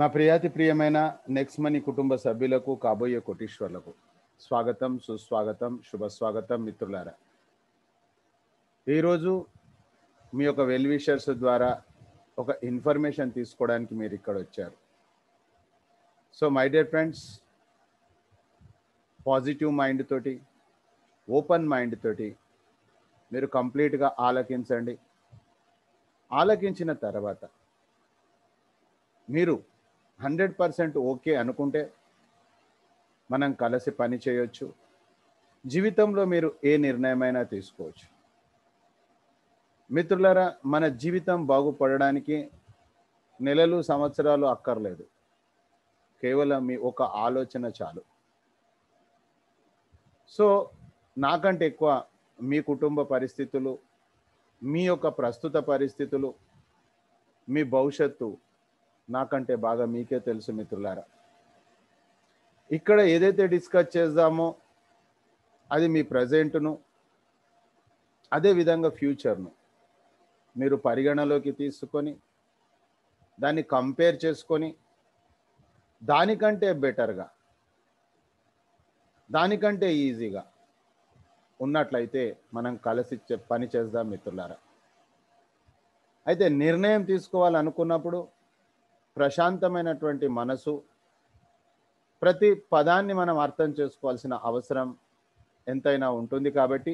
నా ప్రియాతి ప్రియమైన next money కుటుంబ సభ్యులకు కాబోయే కోటీశ్వర్లకు స్వాగతం సుస్వాగతం శుభస్వాగతం మిత్రులారా ఈరోజు మీ యొక్క వెల్విషర్స్ ద్వారా ఒక ఇన్ఫర్మేషన్ తీసుకోవడానికి మీరు ఇక్కడ వచ్చారు so my dear friends positive mind తోటి ఓపెన్ మైండ్ తోటి మీరు కంప్లీట్గా ఆలకించండి ఆలకించిన తర్వాత మీరు హండ్రెడ్ పర్సెంట్ ఓకే అనుకుంటే మనం కలిసి పని చేయొచ్చు జీవితంలో మీరు ఏ నిర్ణయమైనా తీసుకోవచ్చు మిత్రులరా మన జీవితం బాగుపడడానికి నెలలు సంవత్సరాలు అక్కర్లేదు కేవలం మీ ఒక ఆలోచన చాలు సో నాకంటే ఎక్కువ మీ కుటుంబ పరిస్థితులు మీ యొక్క ప్రస్తుత పరిస్థితులు మీ భవిష్యత్తు నాకంటే బాగా మీకే తెలుసు మిత్రులారా ఇక్కడ ఏదైతే డిస్కస్ చేద్దామో అది మీ ప్రజెంట్ను అదేవిధంగా ఫ్యూచర్ను మీరు పరిగణలోకి తీసుకొని దాన్ని కంపేర్ చేసుకొని దానికంటే బెటర్గా దానికంటే ఈజీగా ఉన్నట్లయితే మనం కలిసి పని చేద్దాం మిత్రులారా అయితే నిర్ణయం తీసుకోవాలనుకున్నప్పుడు ప్రశాంతమైనటువంటి మనసు ప్రతి పదాన్ని మనం అర్థం చేసుకోవాల్సిన అవసరం ఎంతైనా ఉంటుంది కాబట్టి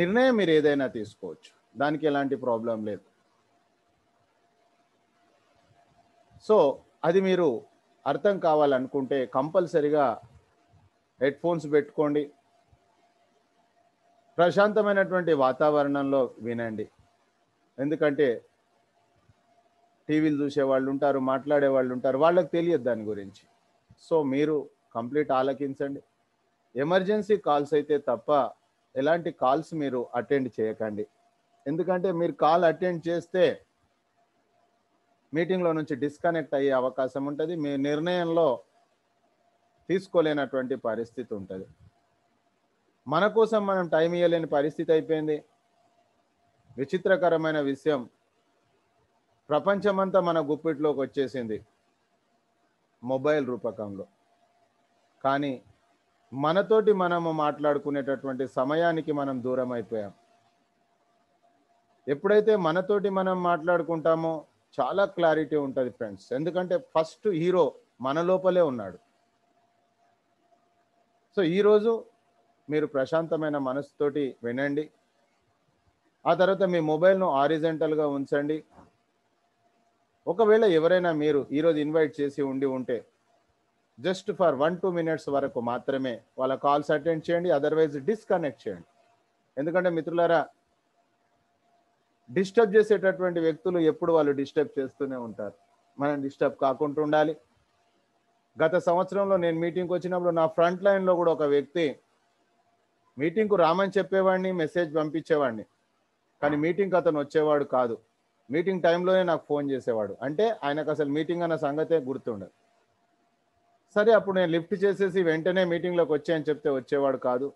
నిర్ణయం మీరు ఏదైనా తీసుకోవచ్చు దానికి ఎలాంటి ప్రాబ్లం లేదు సో అది మీరు అర్థం కావాలనుకుంటే కంపల్సరిగా హెడ్ ఫోన్స్ పెట్టుకోండి ప్రశాంతమైనటువంటి వాతావరణంలో వినండి ఎందుకంటే టీవీలు చూసే వాళ్ళు ఉంటారు మాట్లాడే వాళ్ళు ఉంటారు వాళ్ళకి తెలియదు దాని గురించి సో మీరు కంప్లీట్ ఆలకించండి ఎమర్జెన్సీ కాల్స్ అయితే తప్ప ఎలాంటి కాల్స్ మీరు అటెండ్ చేయకండి ఎందుకంటే మీరు కాల్ అటెండ్ చేస్తే మీటింగ్లో నుంచి డిస్కనెక్ట్ అయ్యే అవకాశం ఉంటుంది మీ నిర్ణయంలో తీసుకోలేనటువంటి పరిస్థితి ఉంటుంది మన కోసం మనం టైం ఇవ్వలేని పరిస్థితి అయిపోయింది విచిత్రకరమైన విషయం ప్రపంచమంతా మన గుప్పిట్లోకి వచ్చేసింది మొబైల్ రూపకంలో కానీ మనతోటి మనము మాట్లాడుకునేటటువంటి సమయానికి మనం దూరం అయిపోయాం ఎప్పుడైతే మనతోటి మనం మాట్లాడుకుంటామో చాలా క్లారిటీ ఉంటుంది ఫ్రెండ్స్ ఎందుకంటే ఫస్ట్ హీరో మన లోపలే ఉన్నాడు సో ఈరోజు మీరు ప్రశాంతమైన మనసుతోటి వినండి ఆ తర్వాత మీ మొబైల్ను ఆరిజెంటల్గా ఉంచండి ఒకవేళ ఎవరైనా మీరు ఈరోజు ఇన్వైట్ చేసి ఉండి ఉంటే just for one two minutes వరకు మాత్రమే వాళ్ళ కాల్స్ అటెండ్ చేయండి అదర్వైజ్ డిస్కనెక్ట్ చేయండి ఎందుకంటే మిత్రులారా డిస్టర్బ్ చేసేటటువంటి వ్యక్తులు ఎప్పుడు వాళ్ళు డిస్టర్బ్ చేస్తూనే ఉంటారు మనం డిస్టర్బ్ కాకుండా ఉండాలి గత సంవత్సరంలో నేను మీటింగ్కి వచ్చినప్పుడు నా ఫ్రంట్ లైన్లో కూడా ఒక వ్యక్తి మీటింగ్కు రామని చెప్పేవాడిని మెసేజ్ పంపించేవాడిని కానీ మీటింగ్కి అతను వచ్చేవాడు కాదు మీటింగ్ టైంలోనే నాకు ఫోన్ చేసేవాడు అంటే ఆయనకు అసలు మీటింగ్ అన్న సంగతే గుర్తుండదు సరే అప్పుడు నేను లిఫ్ట్ చేసేసి వెంటనే మీటింగ్లోకి వచ్చాయని చెప్తే వచ్చేవాడు కాదు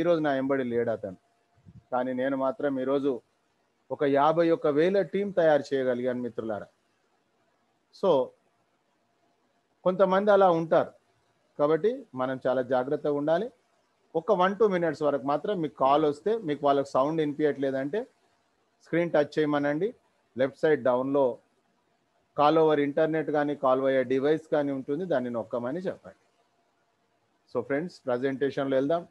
ఈరోజు నా ఎంబడి లేడు అతను కానీ నేను మాత్రం ఈరోజు ఒక యాభై ఒక్క వేల టీం తయారు చేయగలిగాను మిత్రులారా సో కొంతమంది అలా ఉంటారు కాబట్టి మనం చాలా జాగ్రత్తగా ఉండాలి ఒక వన్ టూ మినిట్స్ వరకు మాత్రం మీకు కాల్ వస్తే మీకు వాళ్ళకి సౌండ్ వినిపించట్లేదంటే స్క్రీన్ టచ్ చేయమనండి లెఫ్ట్ సైడ్ డౌన్లో కాల్ ఓవర్ ఇంటర్నెట్ కానీ కాల్ అయ్యే డివైస్ కానీ ఉంటుంది దాన్ని నొక్కమని చెప్పండి సో ఫ్రెండ్స్ ప్రజెంటేషన్లో వెళ్దాం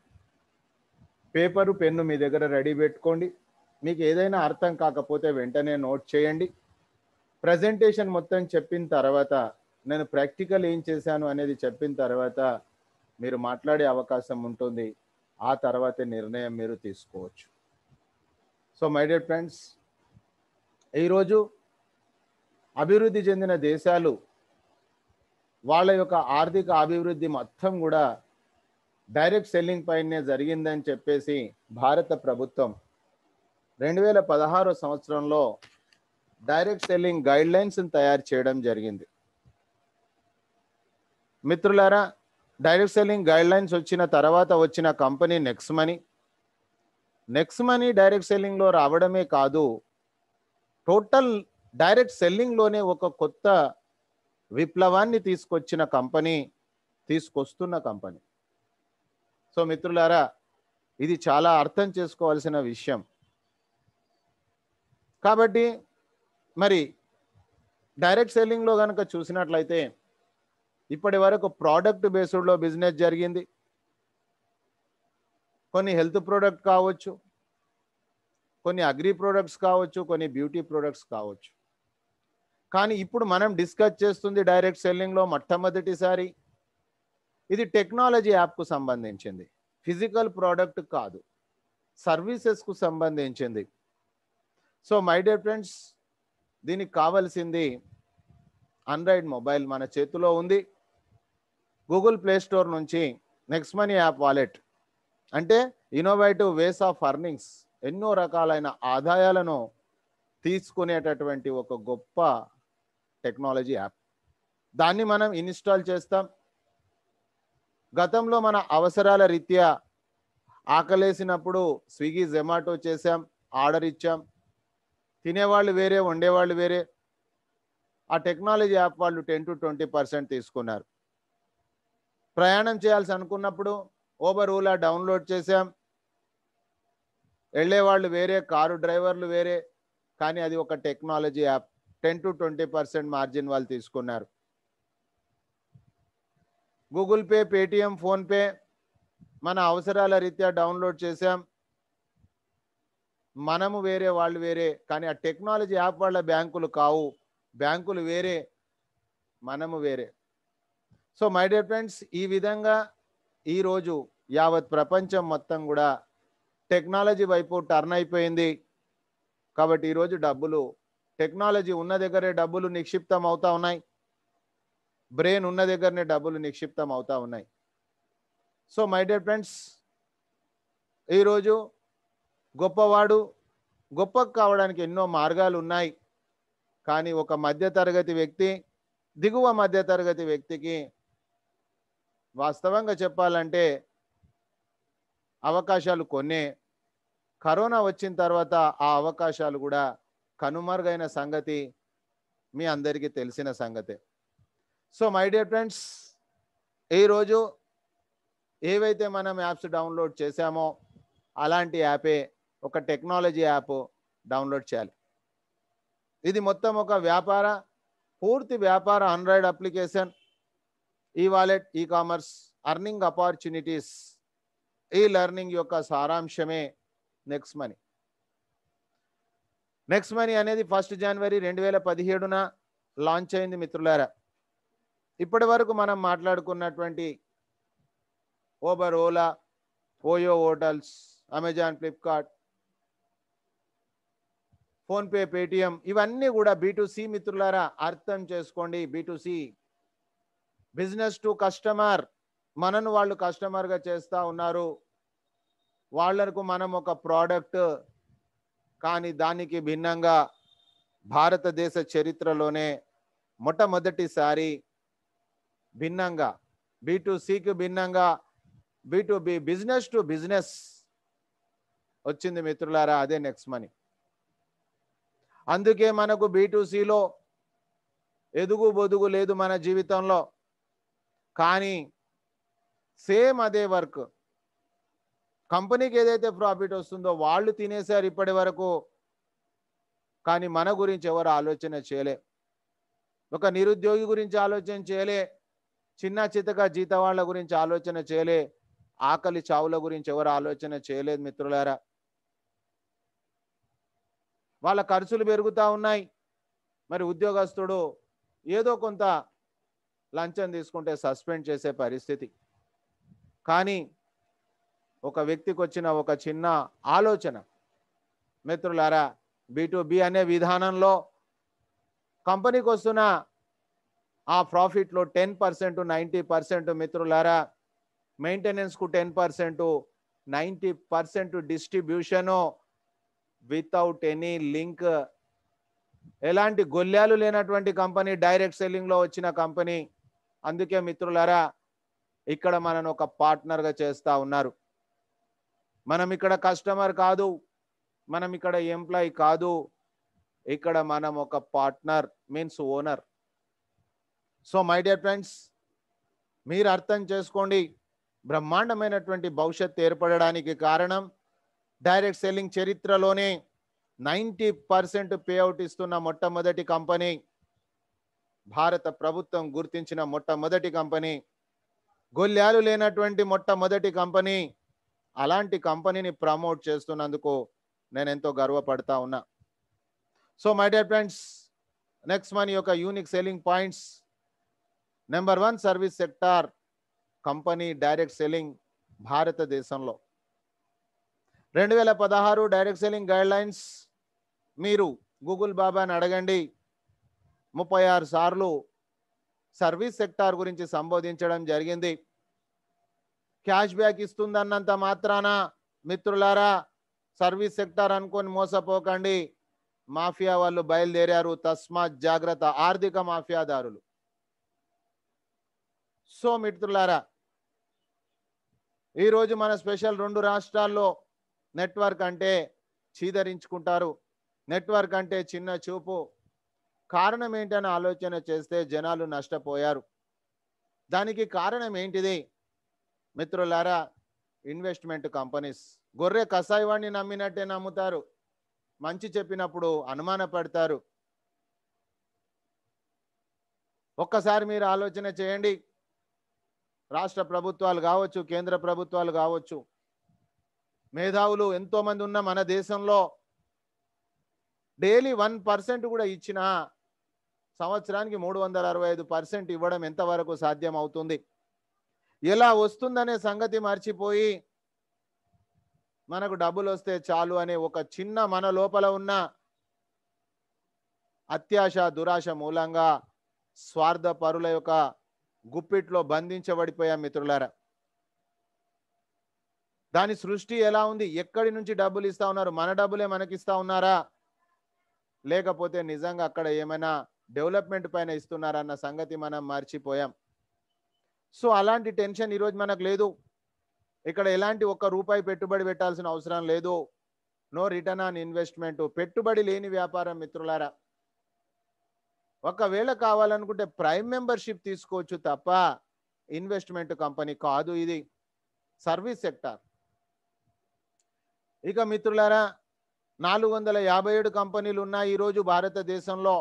పేపరు పెన్ను మీ దగ్గర రెడీ పెట్టుకోండి మీకు ఏదైనా అర్థం కాకపోతే వెంటనే నోట్ చేయండి ప్రజెంటేషన్ మొత్తం చెప్పిన తర్వాత నేను ప్రాక్టికల్ ఏం చేశాను అనేది చెప్పిన తర్వాత మీరు మాట్లాడే అవకాశం ఉంటుంది ఆ తర్వాత నిర్ణయం మీరు తీసుకోవచ్చు సో మై డియర్ ఫ్రెండ్స్ ఈరోజు అభివృద్ధి చెందిన దేశాలు వాళ్ళ యొక్క ఆర్థిక అభివృద్ధి మొత్తం కూడా డైరెక్ట్ సెల్లింగ్ పైనే జరిగిందని చెప్పేసి భారత ప్రభుత్వం రెండు వేల పదహారు సంవత్సరంలో డైరెక్ట్ సెల్లింగ్ గైడ్లైన్స్ని తయారు చేయడం జరిగింది మిత్రులారా డైరెక్ట్ సెల్లింగ్ గైడ్లైన్స్ వచ్చిన తర్వాత వచ్చిన company Next Money Next Money direct సెల్లింగ్లో రావడమే కాదు టోటల్ డైరెక్ట్ సెల్లింగ్లోనే ఒక కొత్త విప్లవాన్ని తీసుకొచ్చిన కంపెనీ తీసుకొస్తున్న కంపెనీ సో మిత్రులారా ఇది చాలా అర్థం చేసుకోవాల్సిన విషయం కాబట్టి మరి డైరెక్ట్ సెల్లింగ్లో కనుక చూసినట్లయితే ఇప్పటి వరకు ప్రోడక్ట్ బేస్డ్లో బిజినెస్ జరిగింది కొన్ని హెల్త్ ప్రోడక్ట్ కావచ్చు కొన్ని అగ్రి ప్రోడక్ట్స్ కావచ్చు కొన్ని బ్యూటీ ప్రోడక్ట్స్ కావచ్చు కానీ ఇప్పుడు మనం డిస్కస్ చేస్తుంది డైరెక్ట్ సెల్లింగ్లో మొట్టమొదటిసారి ఇది టెక్నాలజీ యాప్కు సంబంధించింది ఫిజికల్ ప్రోడక్ట్ కాదు సర్వీసెస్కు సంబంధించింది సో మై డియర్ ఫ్రెండ్స్ దీనికి కావాల్సింది ఆండ్రాయిడ్ మొబైల్ మన చేతిలో ఉంది గూగుల్ ప్లే స్టోర్ నుంచి నెక్స్ట్ మనీ యాప్ వాలెట్ అంటే ఇన్నోవేటివ్ వేస్ ఆఫ్ అర్నింగ్స్ ఎన్నో రకాలైన ఆదాయాలను తీసుకునేటటువంటి ఒక గొప్ప టెక్నాలజీ యాప్ దాన్ని మనం ఇన్స్టాల్ చేస్తాం గతంలో మన అవసరాల రీత్యా ఆకలేసినప్పుడు స్విగ్గీ జొమాటో చేసాం ఆర్డర్ ఇచ్చాం తినేవాళ్ళు వేరే వండేవాళ్ళు వేరే ఆ టెక్నాలజీ యాప్ వాళ్ళు టెన్ టు ట్వంటీ పర్సెంట్ తీసుకున్నారు ప్రయాణం చేయాల్సి అనుకున్నప్పుడు ఓబర్ ఓలా డౌన్లోడ్ చేసాం వాళ్ళు వేరే కారు డ్రైవర్లు వేరే కానీ అది ఒక technology app ten to twenty percent margin వాళ్ళు తీసుకున్నారు గూగుల్ పే పేటిఎం ఫోన్పే మన అవసరాల రీత్యా డౌన్లోడ్ చేసాం మనము వేరే వాళ్ళు వేరే కానీ ఆ టెక్నాలజీ యాప్ వాళ్ళ బ్యాంకులు కావు బ్యాంకులు వేరే మనము వేరే సో మై డియర్ ఫ్రెండ్స్ ఈ విధంగా ఈరోజు యావత్ ప్రపంచం మొత్తం కూడా టెక్నాలజీ వైపు టర్న్ అయిపోయింది కాబట్టి ఈరోజు డబ్బులు టెక్నాలజీ ఉన్న దగ్గరే డబ్బులు నిక్షిప్తం అవుతా ఉన్నాయి బ్రెయిన్ ఉన్న దగ్గరనే డబ్బులు నిక్షిప్తం అవుతా ఉన్నాయి సో మై డియర్ ఫ్రెండ్స్ ఈరోజు గొప్పవాడు గొప్ప కావడానికి ఎన్నో మార్గాలు ఉన్నాయి కానీ ఒక మధ్యతరగతి వ్యక్తి దిగువ మధ్యతరగతి వ్యక్తికి వాస్తవంగా చెప్పాలంటే అవకాశాలు కొన్నే కరోనా వచ్చిన తర్వాత ఆ అవకాశాలు కూడా కనుమరుగైన సంగతి మీ అందరికీ తెలిసిన సంగతే సో మై డియర్ ఫ్రెండ్స్ ఈరోజు ఏవైతే మనం యాప్స్ డౌన్లోడ్ చేశామో అలాంటి యాపే ఒక టెక్నాలజీ యాప్ డౌన్లోడ్ చేయాలి ఇది మొత్తం ఒక వ్యాపార పూర్తి వ్యాపార Android application e wallet e commerce earning opportunities e learning యొక్క సారాంశమే నెక్స్ట్ మనీ నెక్స్ట్ మనీ అనేది ఫస్ట్ జనవరి రెండు వేల పదిహేడున లాంచ్ అయింది మిత్రులారా ఇప్పటి వరకు మనం మాట్లాడుకున్నటువంటి Uber Ola OYO hotels Amazon Flipkart PhonePe Paytm ఇవన్నీ కూడా బీటుసి మిత్రులారా అర్థం చేసుకోండి బీటుసి బిజినెస్ టు కస్టమర్ మనను వాళ్ళు కస్టమర్గా చేస్తూ ఉన్నారు వాళ్లకు మనం ఒక ప్రోడక్ట్ కానీ దానికి భిన్నంగా భారతదేశ చరిత్రలోనే మొట్టమొదటిసారి భిన్నంగా బి సికి భిన్నంగా B B business to business వచ్చింది మిత్రులారా అదే నెక్స్ట్ మనీ అందుకే మనకు సిలో ఎదుగు బొదుగు లేదు మన జీవితంలో కానీ సేమ్ అదే వర్క్ కంపెనీకి ఏదైతే ప్రాఫిట్ వస్తుందో వాళ్ళు తినేశారు ఇప్పటి వరకు కానీ మన గురించి ఎవరు ఆలోచన చేయలే ఒక నిరుద్యోగి గురించి ఆలోచన చేయలే చిన్న చితక జీతవాళ్ల గురించి ఆలోచన చేయలే ఆకలి చావుల గురించి ఎవరు ఆలోచన చేయలేదు మిత్రులారా వాళ్ళ ఖర్చులు పెరుగుతూ ఉన్నాయి మరి ఉద్యోగస్తుడు ఏదో కొంత లంచం తీసుకుంటే సస్పెండ్ చేసే పరిస్థితి కానీ ఒక వ్యక్తికి వచ్చిన ఒక చిన్న ఆలోచన మిత్రులారా బి అనే విధానంలో కంపెనీకి వస్తున్న ఆ ప్రాఫిట్లో టెన్ పర్సెంట్ నైంటీ పర్సెంట్ మిత్రులారా మెయింటెనెన్స్కు ten percent ninety percent distribution without any link ఎలాంటి గొల్లాలు లేనటువంటి కంపెనీ డైరెక్ట్ సెల్లింగ్లో వచ్చిన కంపెనీ అందుకే మిత్రులారా ఇక్కడ మనను ఒక పార్ట్నర్గా చేస్తూ ఉన్నారు మనం ఇక్కడ కస్టమర్ కాదు మనం ఇక్కడ ఎంప్లాయీ కాదు ఇక్కడ మనం ఒక partner means owner so my dear friends మీరు అర్థం చేసుకోండి బ్రహ్మాండమైనటువంటి భవిష్యత్ ఏర్పడడానికి కారణం డైరెక్ట్ సెల్లింగ్ చరిత్రలోనే నైంటీ పర్సెంట్ పేఅవుట్ ఇస్తున్న మొట్టమొదటి కంపెనీ భారత ప్రభుత్వం గుర్తించిన మొట్టమొదటి కంపెనీ గొల్లాలు లేనటువంటి మొట్టమొదటి కంపెనీ అలాంటి కంపెనీని ప్రమోట్ చేస్తున్నందుకు నేను ఎంతో గర్వపడతా ఉన్నా so my dear friends next మన యొక్క unique selling points number one service sector company direct selling భారతదేశంలో రెండు వేల పదహారు డైరెక్ట్ సెల్లింగ్ గైడ్లైన్స్ మీరు గూగుల్ బాబాని అడగండి ముప్పై ఆరు సార్లు సర్వీస్ సెక్టార్ గురించి సంబోధించడం జరిగింది క్యాష్ బ్యాక్ ఇస్తుందన్నంత మాత్రాన మిత్రులారా సర్వీస్ సెక్టార్ అనుకొని మోసపోకండి మాఫియా వాళ్ళు బయలుదేరారు తస్మాత్ జాగ్రత్త ఆర్థిక మాఫియాదారులు సో మిత్రులారా ఈరోజు మన స్పెషల్ రెండు రాష్ట్రాల్లో నెట్వర్క్ అంటే చీదరించుకుంటారు నెట్వర్క్ అంటే చిన్న చూపు కారణం ఏంటని ఆలోచన చేస్తే జనాలు నష్టపోయారు దానికి కారణం ఏంటిది మిత్రులారా ఇన్వెస్ట్మెంట్ కంపెనీస్ గొర్రె కషాయవాణ్ణి నమ్మినట్టే నమ్ముతారు మంచి చెప్పినప్పుడు అనుమాన పడతారు ఒక్కసారి మీరు ఆలోచన చేయండి రాష్ట్ర ప్రభుత్వాలు కావచ్చు కేంద్ర ప్రభుత్వాలు కావచ్చు మేధావులు ఎంతోమంది ఉన్న మన దేశంలో డైలీ వన్ పర్సెంట్ కూడా ఇచ్చిన సంవత్సరానికి మూడు వందల అరవై ఐదు పర్సెంట్ ఇవ్వడం ఎంతవరకు సాధ్యం అవుతుంది ఎలా వస్తుందనే సంగతి మర్చిపోయి మనకు డబ్బులు వస్తే చాలు అనే ఒక చిన్న మన లోపల ఉన్న అత్యాశ దురాశ మూలంగా స్వార్థ పరుల యొక్క గుప్పిట్లో బంధించబడిపోయాం మిత్రులారా దాని సృష్టి ఎలా ఉంది ఎక్కడి నుంచి డబ్బులు ఇస్తా ఉన్నారు మన డబ్బులే మనకి ఇస్తా ఉన్నారా లేకపోతే నిజంగా అక్కడ ఏమైనా డెవలప్మెంట్ పైన ఇస్తున్నారన్న సంగతి మనం మర్చిపోయాం సో అలాంటి టెన్షన్ ఈరోజు మనకు లేదు ఇక్కడ ఎలాంటి ఒక్క రూపాయి పెట్టుబడి పెట్టాల్సిన అవసరం లేదు నో రిటర్న్ ఆన్ ఇన్వెస్ట్మెంట్ పెట్టుబడి లేని వ్యాపారం మిత్రులారా ఒకవేళ కావాలనుకుంటే ప్రైమ్ మెంబర్షిప్ తీసుకోవచ్చు తప్ప ఇన్వెస్ట్మెంట్ కంపెనీ కాదు ఇది సర్వీస్ సెక్టార్ ఇక మిత్రులారా నాలుగు వందల యాభై ఏడు కంపెనీలు ఉన్నాయి ఈరోజు భారతదేశంలో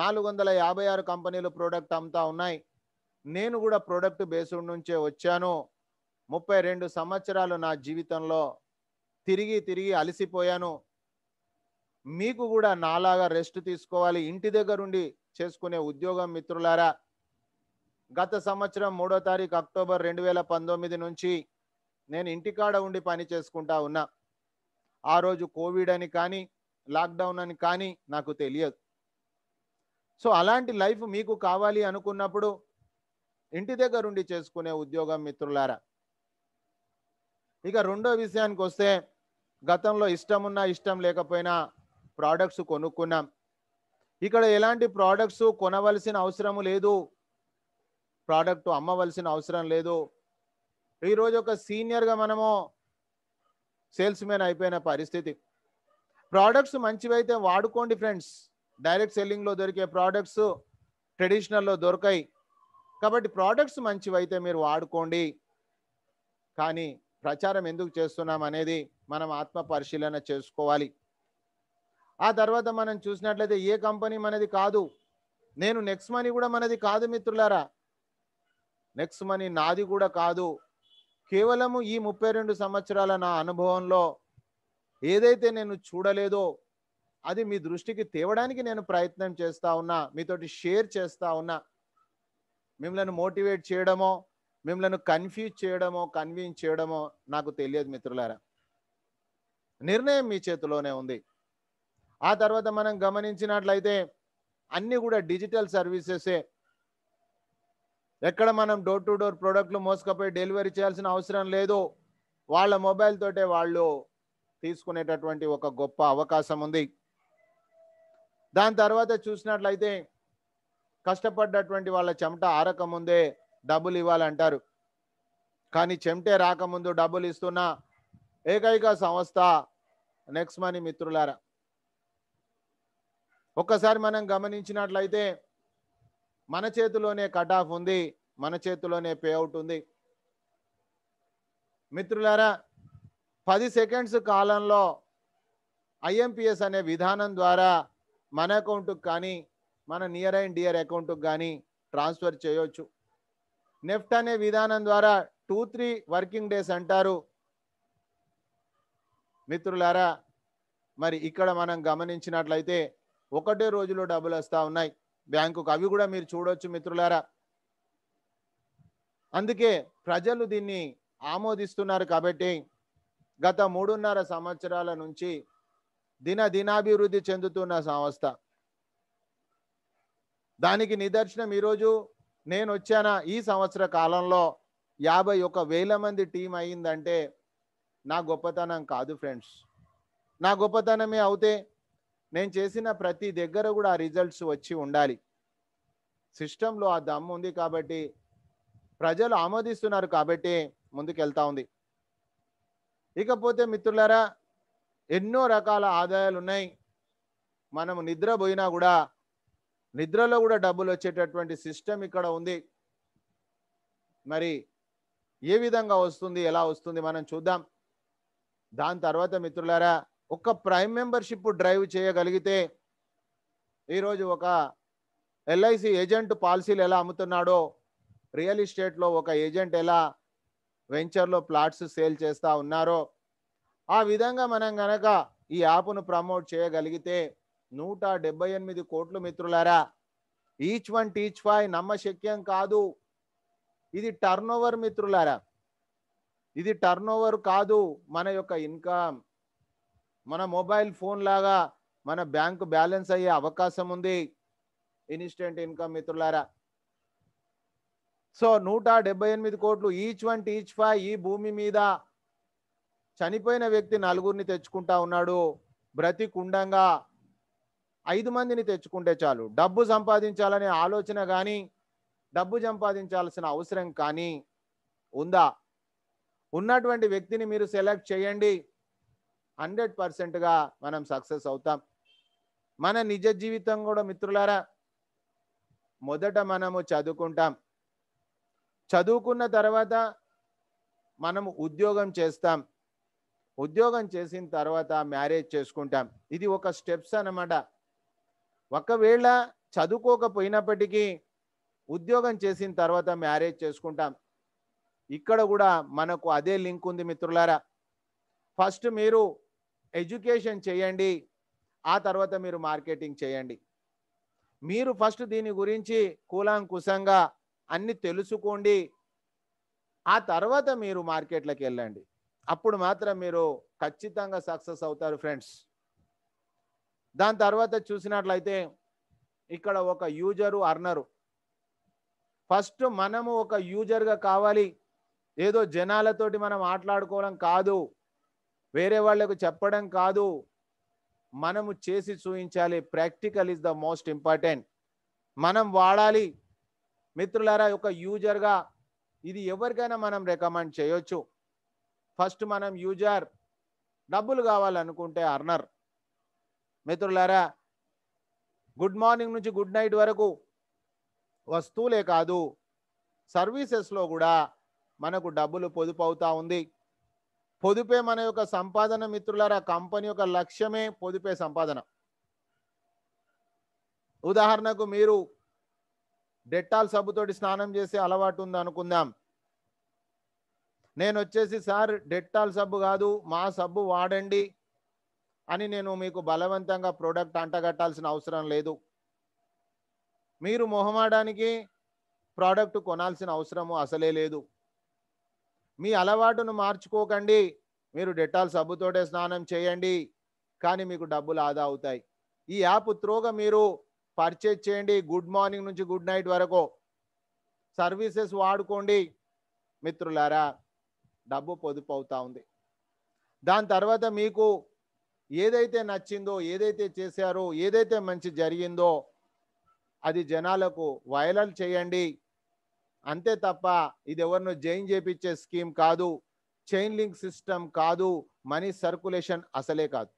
నాలుగు వందల యాభై ఆరు కంపెనీలు ప్రోడక్ట్ అమ్ముతా ఉన్నాయి నేను కూడా ప్రోడక్ట్ బేస్డ్ నుంచే వచ్చాను ముప్పై రెండు సంవత్సరాలు నా జీవితంలో తిరిగి తిరిగి అలసిపోయాను మీకు కూడా నాలాగా రెస్ట్ తీసుకోవాలి ఇంటి దగ్గరుండి చేసుకునే ఉద్యోగం మిత్రులారా గత సంవత్సరం మూడో తారీఖు అక్టోబర్ రెండు వేల పంతొమ్మిది నుంచి నేను ఇంటికాడ ఉండి పని చేసుకుంటా ఉన్నా ఆ రోజు కోవిడ్ అని కానీ లాక్డౌన్ అని కానీ నాకు తెలియదు సో అలాంటి లైఫ్ మీకు కావాలి అనుకున్నప్పుడు ఇంటి దగ్గర ఉండి చేసుకునే ఉద్యోగం మిత్రులారా ఇక రెండో విషయానికి వస్తే గతంలో ఇష్టం ఉన్నా ఇష్టం లేకపోయినా ప్రోడక్ట్స్ కొనుక్కున్నాం ఇక్కడ ఎలాంటి ప్రోడక్ట్స్ కొనవలసిన అవసరం లేదు ప్రోడక్ట్ అమ్మవలసిన అవసరం లేదు ఈరోజు ఒక సీనియర్గా మనము సేల్స్ మ్యాన్ అయిపోయిన పరిస్థితి ప్రోడక్ట్స్ మంచివైతే వాడుకోండి ఫ్రెండ్స్ డైరెక్ట్ సెల్లింగ్లో దొరికే ప్రోడక్ట్స్ ట్రెడిషనల్లో దొరకాయి కాబట్టి ప్రోడక్ట్స్ మంచివైతే మీరు వాడుకోండి కానీ ప్రచారం ఎందుకు చేస్తున్నాం అనేది మనం ఆత్మ పరిశీలన చేసుకోవాలి ఆ తర్వాత మనం చూసినట్లయితే ఏ కంపెనీ మనది కాదు నేను నెక్స్ట్ మనీ కూడా మనది కాదు మిత్రులారా నెక్స్ట్ మనీ నాది కూడా కాదు కేవలము ఈ ముప్పై రెండు సంవత్సరాల నా అనుభవంలో ఏదైతే నేను చూడలేదో అది మీ దృష్టికి తేవడానికి నేను ప్రయత్నం చేస్తా ఉన్నా మీతోటి షేర్ చేస్తా ఉన్నా మిమ్మల్ని మోటివేట్ చేయడమో మిమ్మల్ని కన్ఫ్యూజ్ చేయడమో కన్విన్స్ చేయడమో నాకు తెలియదు మిత్రులారా నిర్ణయం మీ చేతిలోనే ఉంది ఆ తర్వాత మనం గమనించినట్లయితే అన్నీ కూడా డిజిటల్ సర్వీసెసే ఎక్కడ మనం డోర్ టు డోర్ ప్రోడక్ట్లు మోసుకపోయి డెలివరీ చేయాల్సిన అవసరం లేదు వాళ్ళ మొబైల్ తోటే వాళ్ళు తీసుకునేటటువంటి ఒక గొప్ప అవకాశం ఉంది దాని తర్వాత చూసినట్లయితే కష్టపడ్డటువంటి వాళ్ళ చెమట ఆరకముందే డబ్బులు ఇవ్వాలంటారు కానీ చెమటే రాకముందు డబ్బులు ఇస్తున్న ఏకైక సంస్థ నెక్స్ట్ మనీ మిత్రులారా ఒక్కసారి మనం గమనించినట్లయితే మన చేతిలోనే కట్ ఆఫ్ ఉంది మన చేతిలోనే పే అవుట్ ఉంది మిత్రులారా పది సెకండ్స్ కాలంలో ఐఎంపిఎస్ అనే విధానం ద్వారా మన అకౌంట్కి కానీ మన నియర్ అండ్ డియర్ అకౌంట్కి కానీ ట్రాన్స్ఫర్ చేయొచ్చు నెఫ్ట్ అనే విధానం ద్వారా టూ త్రీ వర్కింగ్ డేస్ అంటారు మిత్రులారా మరి ఇక్కడ మనం గమనించినట్లయితే ఒకటే రోజులో డబ్బులు వస్తూ ఉన్నాయి బ్యాంకుకు అవి కూడా మీరు చూడొచ్చు మిత్రులారా అందుకే ప్రజలు దీన్ని ఆమోదిస్తున్నారు కాబట్టి గత మూడున్నర సంవత్సరాల నుంచి దిన దినాభివృద్ధి చెందుతున్న సంస్థ దానికి నిదర్శనం ఈరోజు నేను వచ్చాన ఈ సంవత్సర కాలంలో యాభై ఒక వేల మంది టీం అయ్యిందంటే నా గొప్పతనం కాదు ఫ్రెండ్స్ నా గొప్పతనమే అవుతే నేను చేసిన ప్రతి దగ్గర కూడా ఆ రిజల్ట్స్ వచ్చి ఉండాలి సిస్టంలో ఆ దమ్ము ఉంది కాబట్టి ప్రజలు ఆమోదిస్తున్నారు కాబట్టి ముందుకెళ్తా ఉంది ఇకపోతే మిత్రులారా ఎన్నో రకాల ఆదాయాలు ఉన్నాయి మనం నిద్రపోయినా కూడా నిద్రలో కూడా డబ్బులు వచ్చేటటువంటి సిస్టమ్ ఇక్కడ ఉంది మరి ఏ విధంగా వస్తుంది ఎలా వస్తుంది మనం చూద్దాం దాని తర్వాత మిత్రులారా ఒక ప్రైమ్ మెంబర్షిప్ డ్రైవ్ చేయగలిగితే ఈరోజు ఒక ఎల్ఐసి ఏజెంట్ పాలసీలు ఎలా అమ్ముతున్నాడో రియల్ ఎస్టేట్లో ఒక ఏజెంట్ ఎలా వెంచర్లో ప్లాట్స్ సేల్ చేస్తూ ఉన్నారో ఆ విధంగా మనం గనక ఈ యాప్ను ప్రమోట్ చేయగలిగితే నూట డెబ్బై ఎనిమిది కోట్లు మిత్రులారా ఈచ్ వన్ టీచ్ ఫైవ్ నమ్మశక్యం కాదు ఇది టర్న్ ఓవర్ మిత్రులారా ఇది టర్న్ ఓవర్ కాదు మన యొక్క ఇన్కమ్ మన మొబైల్ ఫోన్ లాగా మన బ్యాంకు బ్యాలెన్స్ అయ్యే అవకాశం ఉంది ఇన్స్టెంట్ ఇన్కమ్ మిత్రులారా సో నూట డెబ్బై ఎనిమిది కోట్లు ఈచ్ వన్ టీచ్ ఫైవ్ ఈ భూమి మీద చనిపోయిన వ్యక్తి నలుగురిని తెచ్చుకుంటా ఉన్నాడు బ్రతికుండంగా ఐదు మందిని తెచ్చుకుంటే చాలు డబ్బు సంపాదించాలనే ఆలోచన కానీ డబ్బు సంపాదించాల్సిన అవసరం కానీ ఉందా ఉన్నటువంటి వ్యక్తిని మీరు సెలెక్ట్ చేయండి హండ్రెడ్ పర్సెంట్గా మనం సక్సెస్ అవుతాం మన నిజ జీవితం కూడా మిత్రులారా మొదట మనము చదువుకుంటాం చదువుకున్న తర్వాత మనము ఉద్యోగం చేస్తాం ఉద్యోగం చేసిన తర్వాత మ్యారేజ్ చేసుకుంటాం ఇది ఒక స్టెప్స్ అన్నమాట ఒకవేళ చదువుకోకపోయినప్పటికీ ఉద్యోగం చేసిన తర్వాత మ్యారేజ్ చేసుకుంటాం ఇక్కడ కూడా మనకు అదే లింక్ ఉంది మిత్రులారా ఫస్ట్ మీరు ఎడ్యుకేషన్ చేయండి ఆ తర్వాత మీరు మార్కెటింగ్ చేయండి మీరు ఫస్ట్ దీని గురించి కూలంకుశంగా అన్ని తెలుసుకోండి ఆ తర్వాత మీరు మార్కెట్లోకి వెళ్ళండి అప్పుడు మాత్రం మీరు ఖచ్చితంగా సక్సెస్ అవుతారు ఫ్రెండ్స్ దాని తర్వాత చూసినట్లయితే ఇక్కడ ఒక యూజరు అర్నరు ఫస్ట్ మనము ఒక యూజర్గా కావాలి ఏదో జనాలతోటి మనం మాట్లాడుకోవడం కాదు వేరే వాళ్ళకు చెప్పడం కాదు మనము చేసి చూపించాలి practical is the most important మనం వాడాలి మిత్రులారా ఒక యూజర్గా ఇది ఎవరికైనా మనం రికమెండ్ చేయొచ్చు ఫస్ట్ మనం యూజర్ డబ్బులు కావాలనుకుంటే అర్నర్ మిత్రులారా గుడ్ మార్నింగ్ నుంచి గుడ్ నైట్ వరకు వస్తువులే కాదు సర్వీసెస్లో కూడా మనకు డబ్బులు పొదుపు అవుతూ ఉంది పొదుపే మన యొక్క సంపాదన మిత్రులారా కంపెనీ యొక్క లక్ష్యమే పొదుపే సంపాదన ఉదాహరణకు మీరు డెట్టాల్ సబ్బుతోటి స్నానం చేసే అలవాటు ఉంది అనుకుందాం నేను వచ్చేసి సార్ డెట్టాల్ సబ్బు కాదు మా సబ్బు వాడండి అని నేను మీకు బలవంతంగా ప్రోడక్ట్ అంటగట్టాల్సిన అవసరం లేదు మీరు మొహమాడానికి ప్రోడక్ట్ కొనాల్సిన అవసరము అసలే లేదు మీ అలవాటును మార్చుకోకండి మీరు డెటాల్ సబ్బుతోటే స్నానం చేయండి కానీ మీకు డబ్బులు ఆదా అవుతాయి ఈ యాప్ త్రోగా మీరు పర్చేజ్ చేయండి గుడ్ మార్నింగ్ నుంచి గుడ్ నైట్ వరకు సర్వీసెస్ వాడుకోండి మిత్రులారా డబ్బు పొదుపు అవుతూ ఉంది దాని తర్వాత మీకు ఏదైతే నచ్చిందో ఏదైతే చేశారో ఏదైతే మంచి జరిగిందో అది జనాలకు వైరల్ చేయండి అంతే తప్ప ఇది ఎవరినో జైన్ చేపించే స్కీమ్ కాదు చైన్ లింక్ సిస్టమ్ కాదు మనీ సర్కులేషన్ అసలే కాదు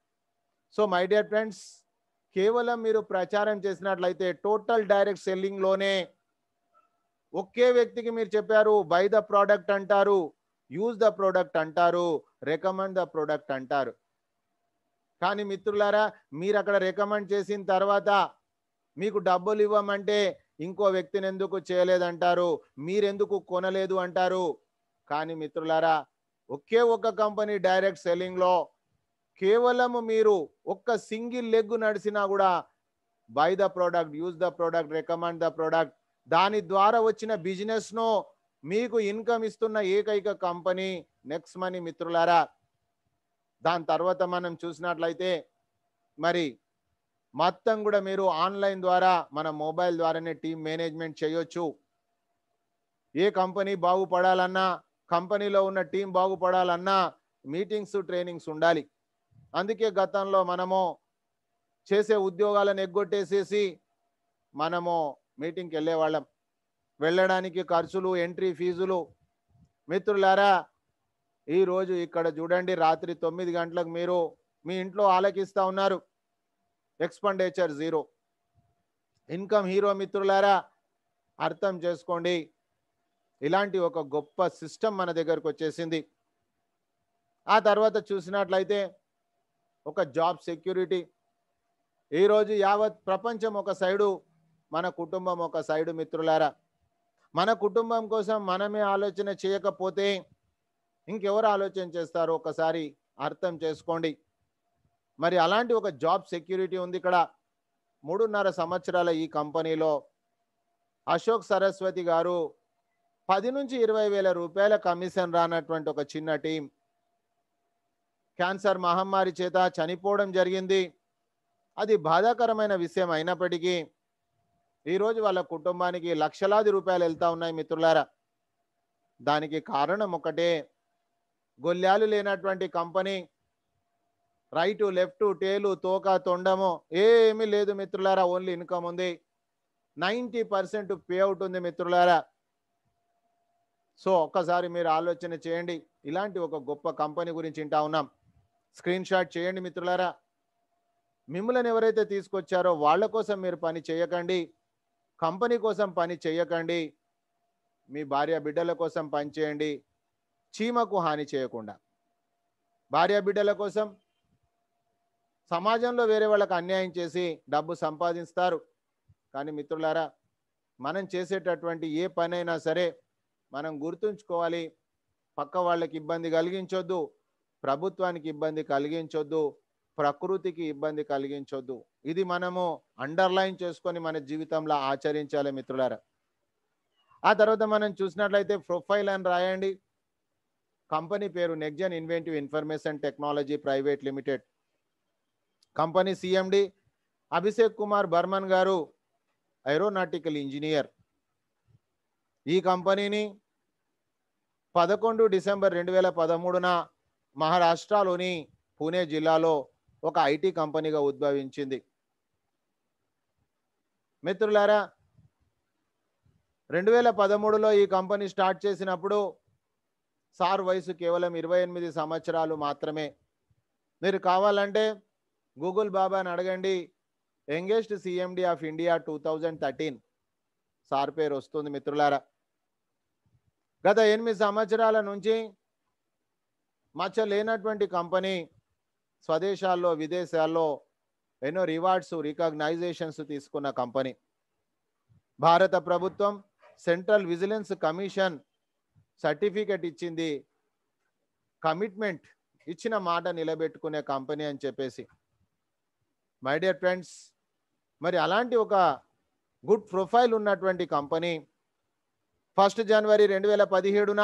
సో మై డియర్ ఫ్రెండ్స్ కేవలం మీరు ప్రచారం చేసినట్లయితే టోటల్ డైరెక్ట్ సెల్లింగ్లోనే ఒకే వ్యక్తికి మీరు చెప్పారు బై ద ప్రోడక్ట్ అంటారు యూజ్ ద ప్రోడక్ట్ అంటారు రికమెండ్ ద ప్రోడక్ట్ అంటారు కానీ మిత్రులారా మీరు అక్కడ రికమెండ్ చేసిన తర్వాత మీకు డబ్బులు ఇవ్వమంటే ఇంకో వ్యక్తిని ఎందుకు చేయలేదంటారు మీరెందుకు కొనలేదు అంటారు కానీ మిత్రులారా ఒకే ఒక్క కంపెనీ డైరెక్ట్ సెల్లింగ్లో కేవలం మీరు ఒక్క సింగిల్ లెగ్ నడిచినా కూడా buy the product use the product recommend the product దాని ద్వారా వచ్చిన బిజినెస్ను మీకు ఇన్కమ్ ఇస్తున్న ఏకైక కంపెనీ నెక్స్ట్ మనీ మిత్రులారా దాని తర్వాత మనం చూసినట్లయితే మరి మొత్తం కూడా మీరు ఆన్లైన్ ద్వారా మన మొబైల్ ద్వారానే టీం మేనేజ్మెంట్ చేయొచ్చు ఏ కంపెనీ బాగుపడాలన్నా కంపెనీలో ఉన్న టీం బాగుపడాలన్నా మీటింగ్స్ ట్రైనింగ్స్ ఉండాలి అందుకే గతంలో మనము చేసే ఉద్యోగాలను ఎగ్గొట్టేసేసి మనము మీటింగ్కి వెళ్ళేవాళ్ళం వెళ్ళడానికి ఖర్చులు ఎంట్రీ ఫీజులు మిత్రులారా ఈరోజు ఇక్కడ చూడండి రాత్రి తొమ్మిది గంటలకు మీరు మీ ఇంట్లో ఆలకిస్తూ ఉన్నారు ఎక్స్పెండిచర్ జీరో ఇన్కమ్ హీరో మిత్రులారా అర్థం చేసుకోండి ఇలాంటి ఒక గొప్ప సిస్టమ్ మన దగ్గరకు వచ్చేసింది ఆ తర్వాత చూసినట్లయితే ఒక జాబ్ సెక్యూరిటీ ఈరోజు యావత్ ప్రపంచం ఒక సైడు మన కుటుంబం ఒక సైడు మిత్రులారా మన కుటుంబం కోసం మనమే ఆలోచన చేయకపోతే ఇంకెవరు ఆలోచన చేస్తారు ఒకసారి అర్థం చేసుకోండి మరి అలాంటి ఒక జాబ్ సెక్యూరిటీ ఉంది ఇక్కడ మూడున్నర సంవత్సరాల ఈ కంపెనీలో అశోక్ సరస్వతి గారు పది నుంచి ఇరవై వేల రూపాయల కమిషన్ రానటువంటి ఒక చిన్న టీం క్యాన్సర్ మహమ్మారి చేత చనిపోవడం జరిగింది అది బాధాకరమైన విషయం అయినప్పటికీ ఈరోజు వాళ్ళ కుటుంబానికి లక్షలాది రూపాయలు వెళ్తూ ఉన్నాయి మిత్రులారా దానికి కారణం ఒకటే గొల్లాలు లేనటువంటి కంపెనీ రైటు లెఫ్ట్ టేలు తోక తొండము ఏమీ లేదు మిత్రులారా ఓన్లీ ఇన్కమ్ ఉంది నైంటీ పర్సెంట్ పే అవుట్ ఉంది మిత్రులారా సో ఒక్కసారి మీరు ఆలోచన చేయండి ఇలాంటి ఒక గొప్ప కంపెనీ గురించి వింటా ఉన్నాం స్క్రీన్ షాట్ చేయండి మిత్రులారా మిమ్మల్ని ఎవరైతే తీసుకొచ్చారో వాళ్ళ కోసం మీరు పని చేయకండి కంపెనీ కోసం పని చేయకండి మీ భార్య బిడ్డల కోసం పనిచేయండి చీమకు హాని చేయకుండా భార్య బిడ్డల కోసం సమాజంలో వేరే వాళ్ళకు అన్యాయం చేసి డబ్బు సంపాదిస్తారు కానీ మిత్రులారా మనం చేసేటటువంటి ఏ పనైనా సరే మనం గుర్తుంచుకోవాలి పక్క వాళ్ళకి ఇబ్బంది కలిగించొద్దు ప్రభుత్వానికి ఇబ్బంది కలిగించొద్దు ప్రకృతికి ఇబ్బంది కలిగించొద్దు ఇది మనము అండర్లైన్ చేసుకొని మన జీవితంలో ఆచరించాలి మిత్రులారా ఆ తర్వాత మనం చూసినట్లయితే ప్రొఫైల్ అని రాయండి కంపెనీ పేరు Nexgen inventive information technology private limited company CMD Abhishek Kumar Barman గారు ఐరోనాటికల్ ఇంజనీర్ ఈ కంపెనీని పదకొండు డిసెంబర్ రెండు వేల పదమూడున మహారాష్ట్రలోని పూణే జిల్లాలో ఒక ఐటీ కంపెనీగా ఉద్భవించింది మిత్రులారా రెండు వేల పదమూడులో ఈ కంపెనీ స్టార్ట్ చేసినప్పుడు సార్ వయసు కేవలం ఇరవై ఎనిమిది సంవత్సరాలు మాత్రమే మీరు కావాలంటే గూగుల్ బాబాని అడగండి youngest CMD of India two thousand thirteen sir పేరు వస్తుంది మిత్రులారా గత ఎనిమిది సంవత్సరాల నుంచి మచ్చ లేనటువంటి కంపెనీ స్వదేశాల్లో విదేశాల్లో ఎన్నో రివార్డ్స్ రికగ్నైజేషన్స్ తీసుకున్న కంపెనీ భారత ప్రభుత్వం సెంట్రల్ విజిలెన్స్ కమిషన్ సర్టిఫికెట్ ఇచ్చింది కమిట్మెంట్ ఇచ్చిన మాట నిలబెట్టుకునే కంపెనీ అని చెప్పేసి మై డియర్ ఫ్రెండ్స్ మరి అలాంటి ఒక గుడ్ ప్రొఫైల్ ఉన్నటువంటి కంపెనీ ఫస్ట్ జనవరి రెండు వేల పదిహేడున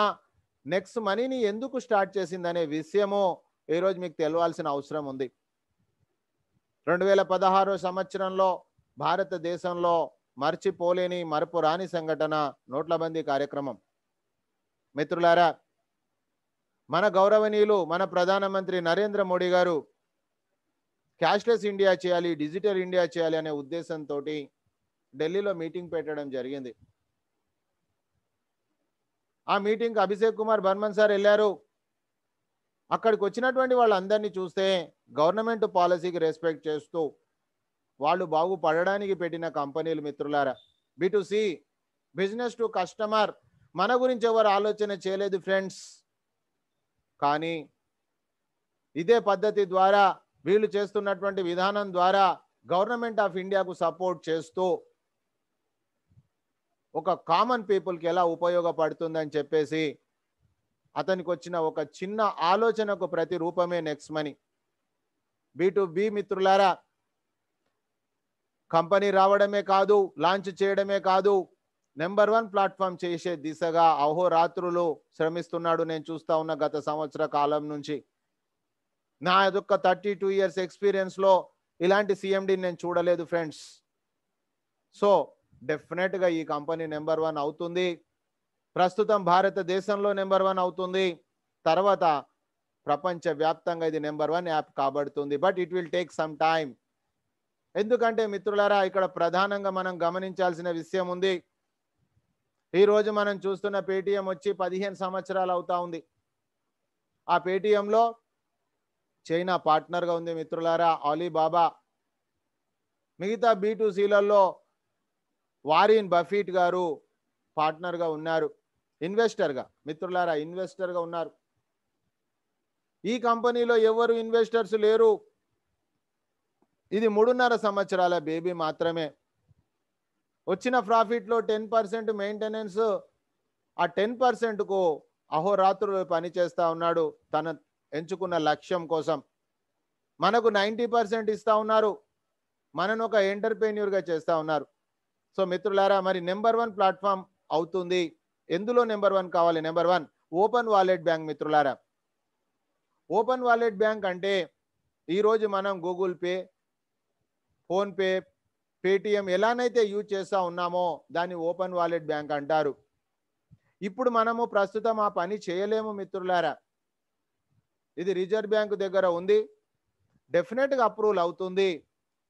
నెక్స్ట్ మనీని ఎందుకు స్టార్ట్ చేసిందనే విషయము ఈరోజు మీకు తెలవాల్సిన అవసరం ఉంది రెండు వేల పదహారో సంవత్సరంలో భారతదేశంలో మర్చిపోలేని మరపు సంఘటన సంఘటన నోట్లబందీ కార్యక్రమం మిత్రులారా మన గౌరవనీయులు మన ప్రధానమంత్రి నరేంద్ర మోడీ గారు క్యాష్లెస్ ఇండియా చేయాలి డిజిటల్ ఇండియా చేయాలి అనే ఉద్దేశంతో ఢిల్లీలో మీటింగ్ పెట్టడం జరిగింది ఆ మీటింగ్కి అభిషేక్ కుమార్ బర్మన్ సార్ వెళ్ళారు అక్కడికి వచ్చినటువంటి వాళ్ళందరినీ చూస్తే గవర్నమెంట్ పాలసీకి రెస్పెక్ట్ చేస్తూ వాళ్ళు బాగుపడడానికి పెట్టిన కంపెనీలు మిత్రులారా సి బిజినెస్ టు కస్టమర్ మన గురించి ఎవరు ఆలోచన చేయలేదు ఫ్రెండ్స్ కానీ ఇదే పద్ధతి ద్వారా వీళ్ళు చేస్తున్నటువంటి విధానం ద్వారా గవర్నమెంట్ ఆఫ్ ఇండియాకు సపోర్ట్ చేస్తూ ఒక కామన్ పీపుల్కి ఎలా ఉపయోగపడుతుందని చెప్పేసి అతనికి వచ్చిన ఒక చిన్న ఆలోచనకు ప్రతి రూపమే నెక్స్ట్ మనీ బీటు బి మిత్రులారా కంపెనీ రావడమే కాదు లాంచ్ చేయడమే కాదు నెంబర్ వన్ ప్లాట్ఫామ్ చేసే దిశగా అహోరాత్రులు శ్రమిస్తున్నాడు నేను చూస్తా ఉన్న గత సంవత్సర కాలం నుంచి నా యొక్క థర్టీ టూ ఇయర్స్ ఎక్స్పీరియన్స్లో ఇలాంటి సిఎండి నేను చూడలేదు ఫ్రెండ్స్ సో డెఫినెట్గా ఈ కంపెనీ నెంబర్ వన్ అవుతుంది ప్రస్తుతం భారతదేశంలో నెంబర్ వన్ అవుతుంది తర్వాత ప్రపంచవ్యాప్తంగా ఇది నెంబర్ వన్ యాప్ కాబడుతుంది but it will take some time ఎందుకంటే మిత్రులారా ఇక్కడ ప్రధానంగా మనం గమనించాల్సిన విషయం ఉంది ఈరోజు మనం చూస్తున్న పేటీఎం వచ్చి పదిహేను సంవత్సరాలు అవుతా ఉంది ఆ పేటీఎంలో చైనా పార్ట్నర్గా ఉంది మిత్రులారా ఆలీబాబా మిగతా బీటూసీలలో వారిన్ బఫీట్ గారు పార్ట్నర్గా ఉన్నారు ఇన్వెస్టర్గా మిత్రులారా ఇన్వెస్టర్గా ఉన్నారు ఈ కంపెనీలో ఎవరు ఇన్వెస్టర్స్ లేరు ఇది మూడున్నర సంవత్సరాల బేబీ మాత్రమే వచ్చిన ప్రాఫిట్లో టెన్ పర్సెంట్ మెయింటెనెన్స్ ఆ టెన్ పర్సెంట్కు అహోరాత్రులు పనిచేస్తూ ఉన్నాడు తన ఎంచుకున్న లక్ష్యం కోసం మనకు నైంటీ పర్సెంట్ ఇస్తూ ఉన్నారు మనను ఒక ఎంటర్ప్రెన్యూర్గా చేస్తూ ఉన్నారు సో మిత్రులారా మరి నెంబర్ వన్ ప్లాట్ఫామ్ అవుతుంది ఎందులో నెంబర్ వన్ కావాలి number one open wallet bank మిత్రులారా ఓపెన్ వాలెట్ బ్యాంక్ అంటే ఈరోజు మనం గూగుల్ పే ఫోన్పే పేటిఎం ఎలానైతే యూజ్ చేస్తూ ఉన్నామో దాన్ని ఓపెన్ వాలెట్ బ్యాంక్ అంటారు ఇప్పుడు మనము ప్రస్తుతం ఆ పని చేయలేము మిత్రులారా ఇది రిజర్వ్ బ్యాంక్ దగ్గర ఉంది డెఫినెట్గా అప్రూవల్ అవుతుంది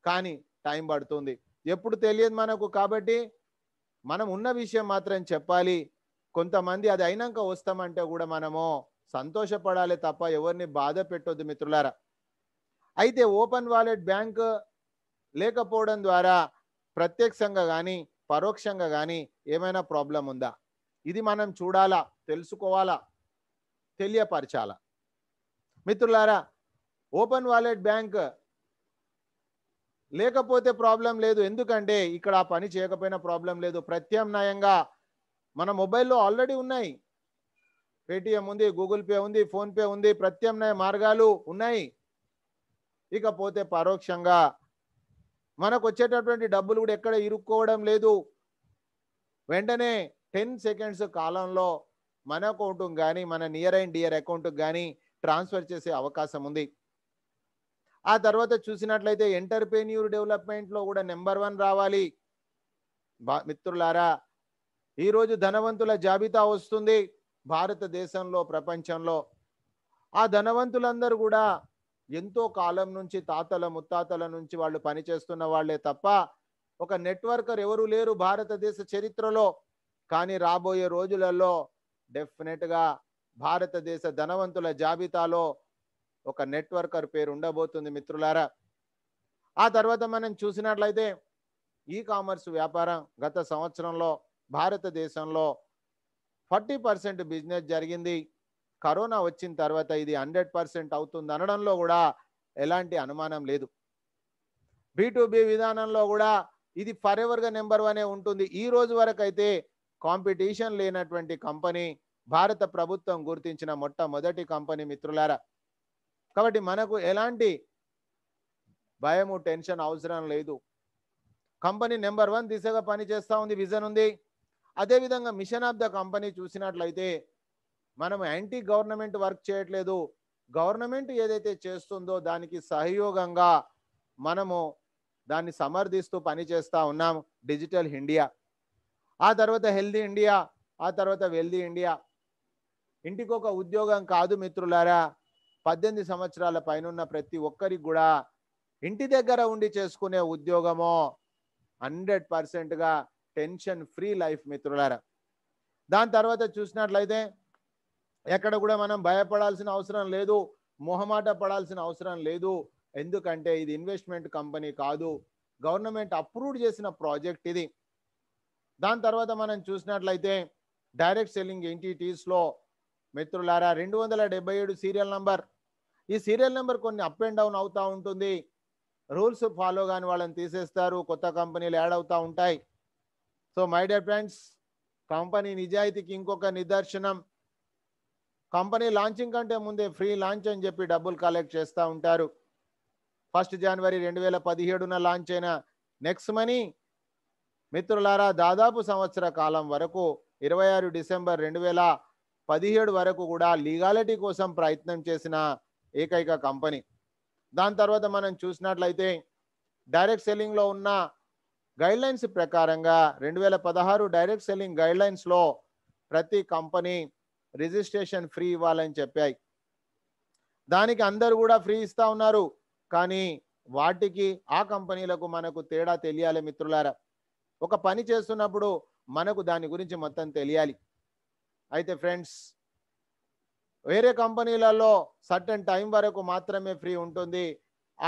కానీ టైం పడుతుంది ఎప్పుడు తెలియదు మనకు కాబట్టి మనం ఉన్న విషయం మాత్రం చెప్పాలి కొంతమంది అది అయినాక వస్తామంటే కూడా మనము సంతోషపడాలి తప్ప ఎవరిని బాధ పెట్టొద్దు మిత్రులారా అయితే ఓపెన్ వాలెట్ బ్యాంక్ లేకపోవడం ద్వారా ప్రత్యక్షంగా కానీ పరోక్షంగా కానీ ఏమైనా ప్రాబ్లం ఉందా ఇది మనం చూడాలా తెలుసుకోవాలా తెలియపరచాలా మిత్రులారా ఓపెన్ వాలెట్ బ్యాంక్ లేకపోతే ప్రాబ్లం లేదు ఎందుకంటే ఇక్కడ ఆ పని చేయకపోయినా ప్రాబ్లం లేదు ప్రత్యామ్నాయంగా మన మొబైల్లో ఆల్రెడీ ఉన్నాయి పేటిఎం ఉంది గూగుల్ పే ఉంది ఫోన్పే ఉంది ప్రత్యామ్నాయ మార్గాలు ఉన్నాయి ఇకపోతే పరోక్షంగా మనకు వచ్చేటటువంటి డబ్బులు కూడా ఎక్కడ ఇరుక్కోవడం లేదు వెంటనే టెన్ సెకండ్స్ కాలంలో మన అకౌంట్కి కానీ మన నియర్ అండ్ డియర్ అకౌంట్కి కానీ ట్రాన్స్ఫర్ చేసే అవకాశం ఉంది ఆ తర్వాత చూసినట్లయితే ఎంటర్ప్రెన్యూర్ డెవలప్మెంట్లో కూడా నెంబర్ వన్ రావాలి మిత్రులారా ఈరోజు ధనవంతుల జాబితా వస్తుంది భారతదేశంలో ప్రపంచంలో ఆ ధనవంతులందరూ కూడా ఎంతో కాలం నుంచి తాతల ముత్తాతల నుంచి వాళ్ళు పనిచేస్తున్న వాళ్లే తప్ప ఒక నెట్వర్కర్ ఎవరు లేరు భారతదేశ చరిత్రలో కానీ రాబోయే రోజులలో డెఫినెట్ గా భారతదేశ ధనవంతుల జాబితాలో ఒక నెట్వర్కర్ పేరు ఉండబోతుంది మిత్రులారా ఆ తర్వాత మనం చూసినట్లయితే ఈ కామర్స్ వ్యాపారం గత సంవత్సరంలో భారతదేశంలో ఫార్టీ పర్సెంట్ బిజినెస్ జరిగింది కరోనా వచ్చిన తర్వాత ఇది హండ్రెడ్ పర్సెంట్ అవుతుంది అనడంలో కూడా ఎలాంటి అనుమానం లేదు బి విధానంలో కూడా ఇది ఫర్ ఎవర్గా నెంబర్ వనే ఉంటుంది ఈ రోజు వరకు అయితే కాంపిటీషన్ లేనటువంటి కంపెనీ భారత ప్రభుత్వం గుర్తించిన మొట్టమొదటి కంపెనీ మిత్రులారా కాబట్టి మనకు ఎలాంటి భయము టెన్షన్ అవసరం లేదు కంపెనీ నెంబర్ వన్ దిశగా పనిచేస్తూ ఉంది విజన్ ఉంది అదేవిధంగా మిషన్ ఆఫ్ ద కంపెనీ చూసినట్లయితే మనం యాంటీ గవర్నమెంట్ వర్క్ చేయట్లేదు గవర్నమెంట్ ఏదైతే చేస్తుందో దానికి సహయోగంగా మనము దాన్ని సమర్థిస్తూ పనిచేస్తూ ఉన్నాం డిజిటల్ ఇండియా ఆ తర్వాత హెల్దీ ఇండియా ఆ తర్వాత వెల్దీ ఇండియా ఇంటికొక ఉద్యోగం కాదు మిత్రులారా పద్దెనిమిది సంవత్సరాల పైనున్న ప్రతి ఒక్కరికి కూడా ఇంటి దగ్గర ఉండి చేసుకునే ఉద్యోగము హండ్రెడ్ పర్సెంట్గా టెన్షన్ ఫ్రీ లైఫ్ మిత్రులారా దాని తర్వాత చూసినట్లయితే ఎక్కడ కూడా మనం భయపడాల్సిన అవసరం లేదు మొహమాట పడాల్సిన అవసరం లేదు ఎందుకంటే ఇది ఇన్వెస్ట్మెంట్ కంపెనీ కాదు గవర్నమెంట్ అప్రూవ్ చేసిన ప్రాజెక్ట్ ఇది దాని తర్వాత మనం చూసినట్లయితే డైరెక్ట్ సెల్లింగ్ ఎంటిటీస్లో మిత్రులారా రెండు వందల డెబ్బై ఏడు సీరియల్ నంబర్ ఈ సీరియల్ నెంబర్ కొన్ని అప్ అండ్ డౌన్ అవుతూ ఉంటుంది రూల్స్ ఫాలో కాని వాళ్ళని తీసేస్తారు కొత్త కంపెనీలు యాడ్ అవుతూ ఉంటాయి so my dear friends company నిజాయితీకి ఇంకొక నిదర్శనం కంపెనీ లాంచింగ్ కంటే ముందే ఫ్రీ లాంచ్ అని చెప్పి డబ్బులు కలెక్ట్ చేస్తూ ఉంటారు ఫస్ట్ జనవరి రెండు వేల పదిహేడున లాంచ్ అయిన నెక్స్ట్ మనీ మిత్రులారా దాదాపు సంవత్సర కాలం వరకు ఇరవై ఆరు డిసెంబర్ రెండు వేల పదిహేడు వరకు కూడా లీగాలిటీ కోసం ప్రయత్నం చేసిన ఏకైక కంపెనీ దాని తర్వాత మనం చూసినట్లయితే డైరెక్ట్ సెల్లింగ్లో ఉన్న గైడ్లైన్స్ ప్రకారంగా రెండు వేల పదహారు డైరెక్ట్ సెల్లింగ్ గైడ్లైన్స్లో ప్రతి కంపెనీ రిజిస్ట్రేషన్ ఫ్రీ ఇవ్వాలని చెప్పాయి దానికి అందరు కూడా ఫ్రీ ఇస్తా ఉన్నారు కానీ వాటికి ఆ కంపెనీలకు మనకు తేడా తెలియాలి మిత్రులారా ఒక పని చేస్తున్నప్పుడు మనకు దాని గురించి మొత్తం తెలియాలి అయితే ఫ్రెండ్స్ వేరే కంపెనీలలో సర్టన్ టైం వరకు మాత్రమే ఫ్రీ ఉంటుంది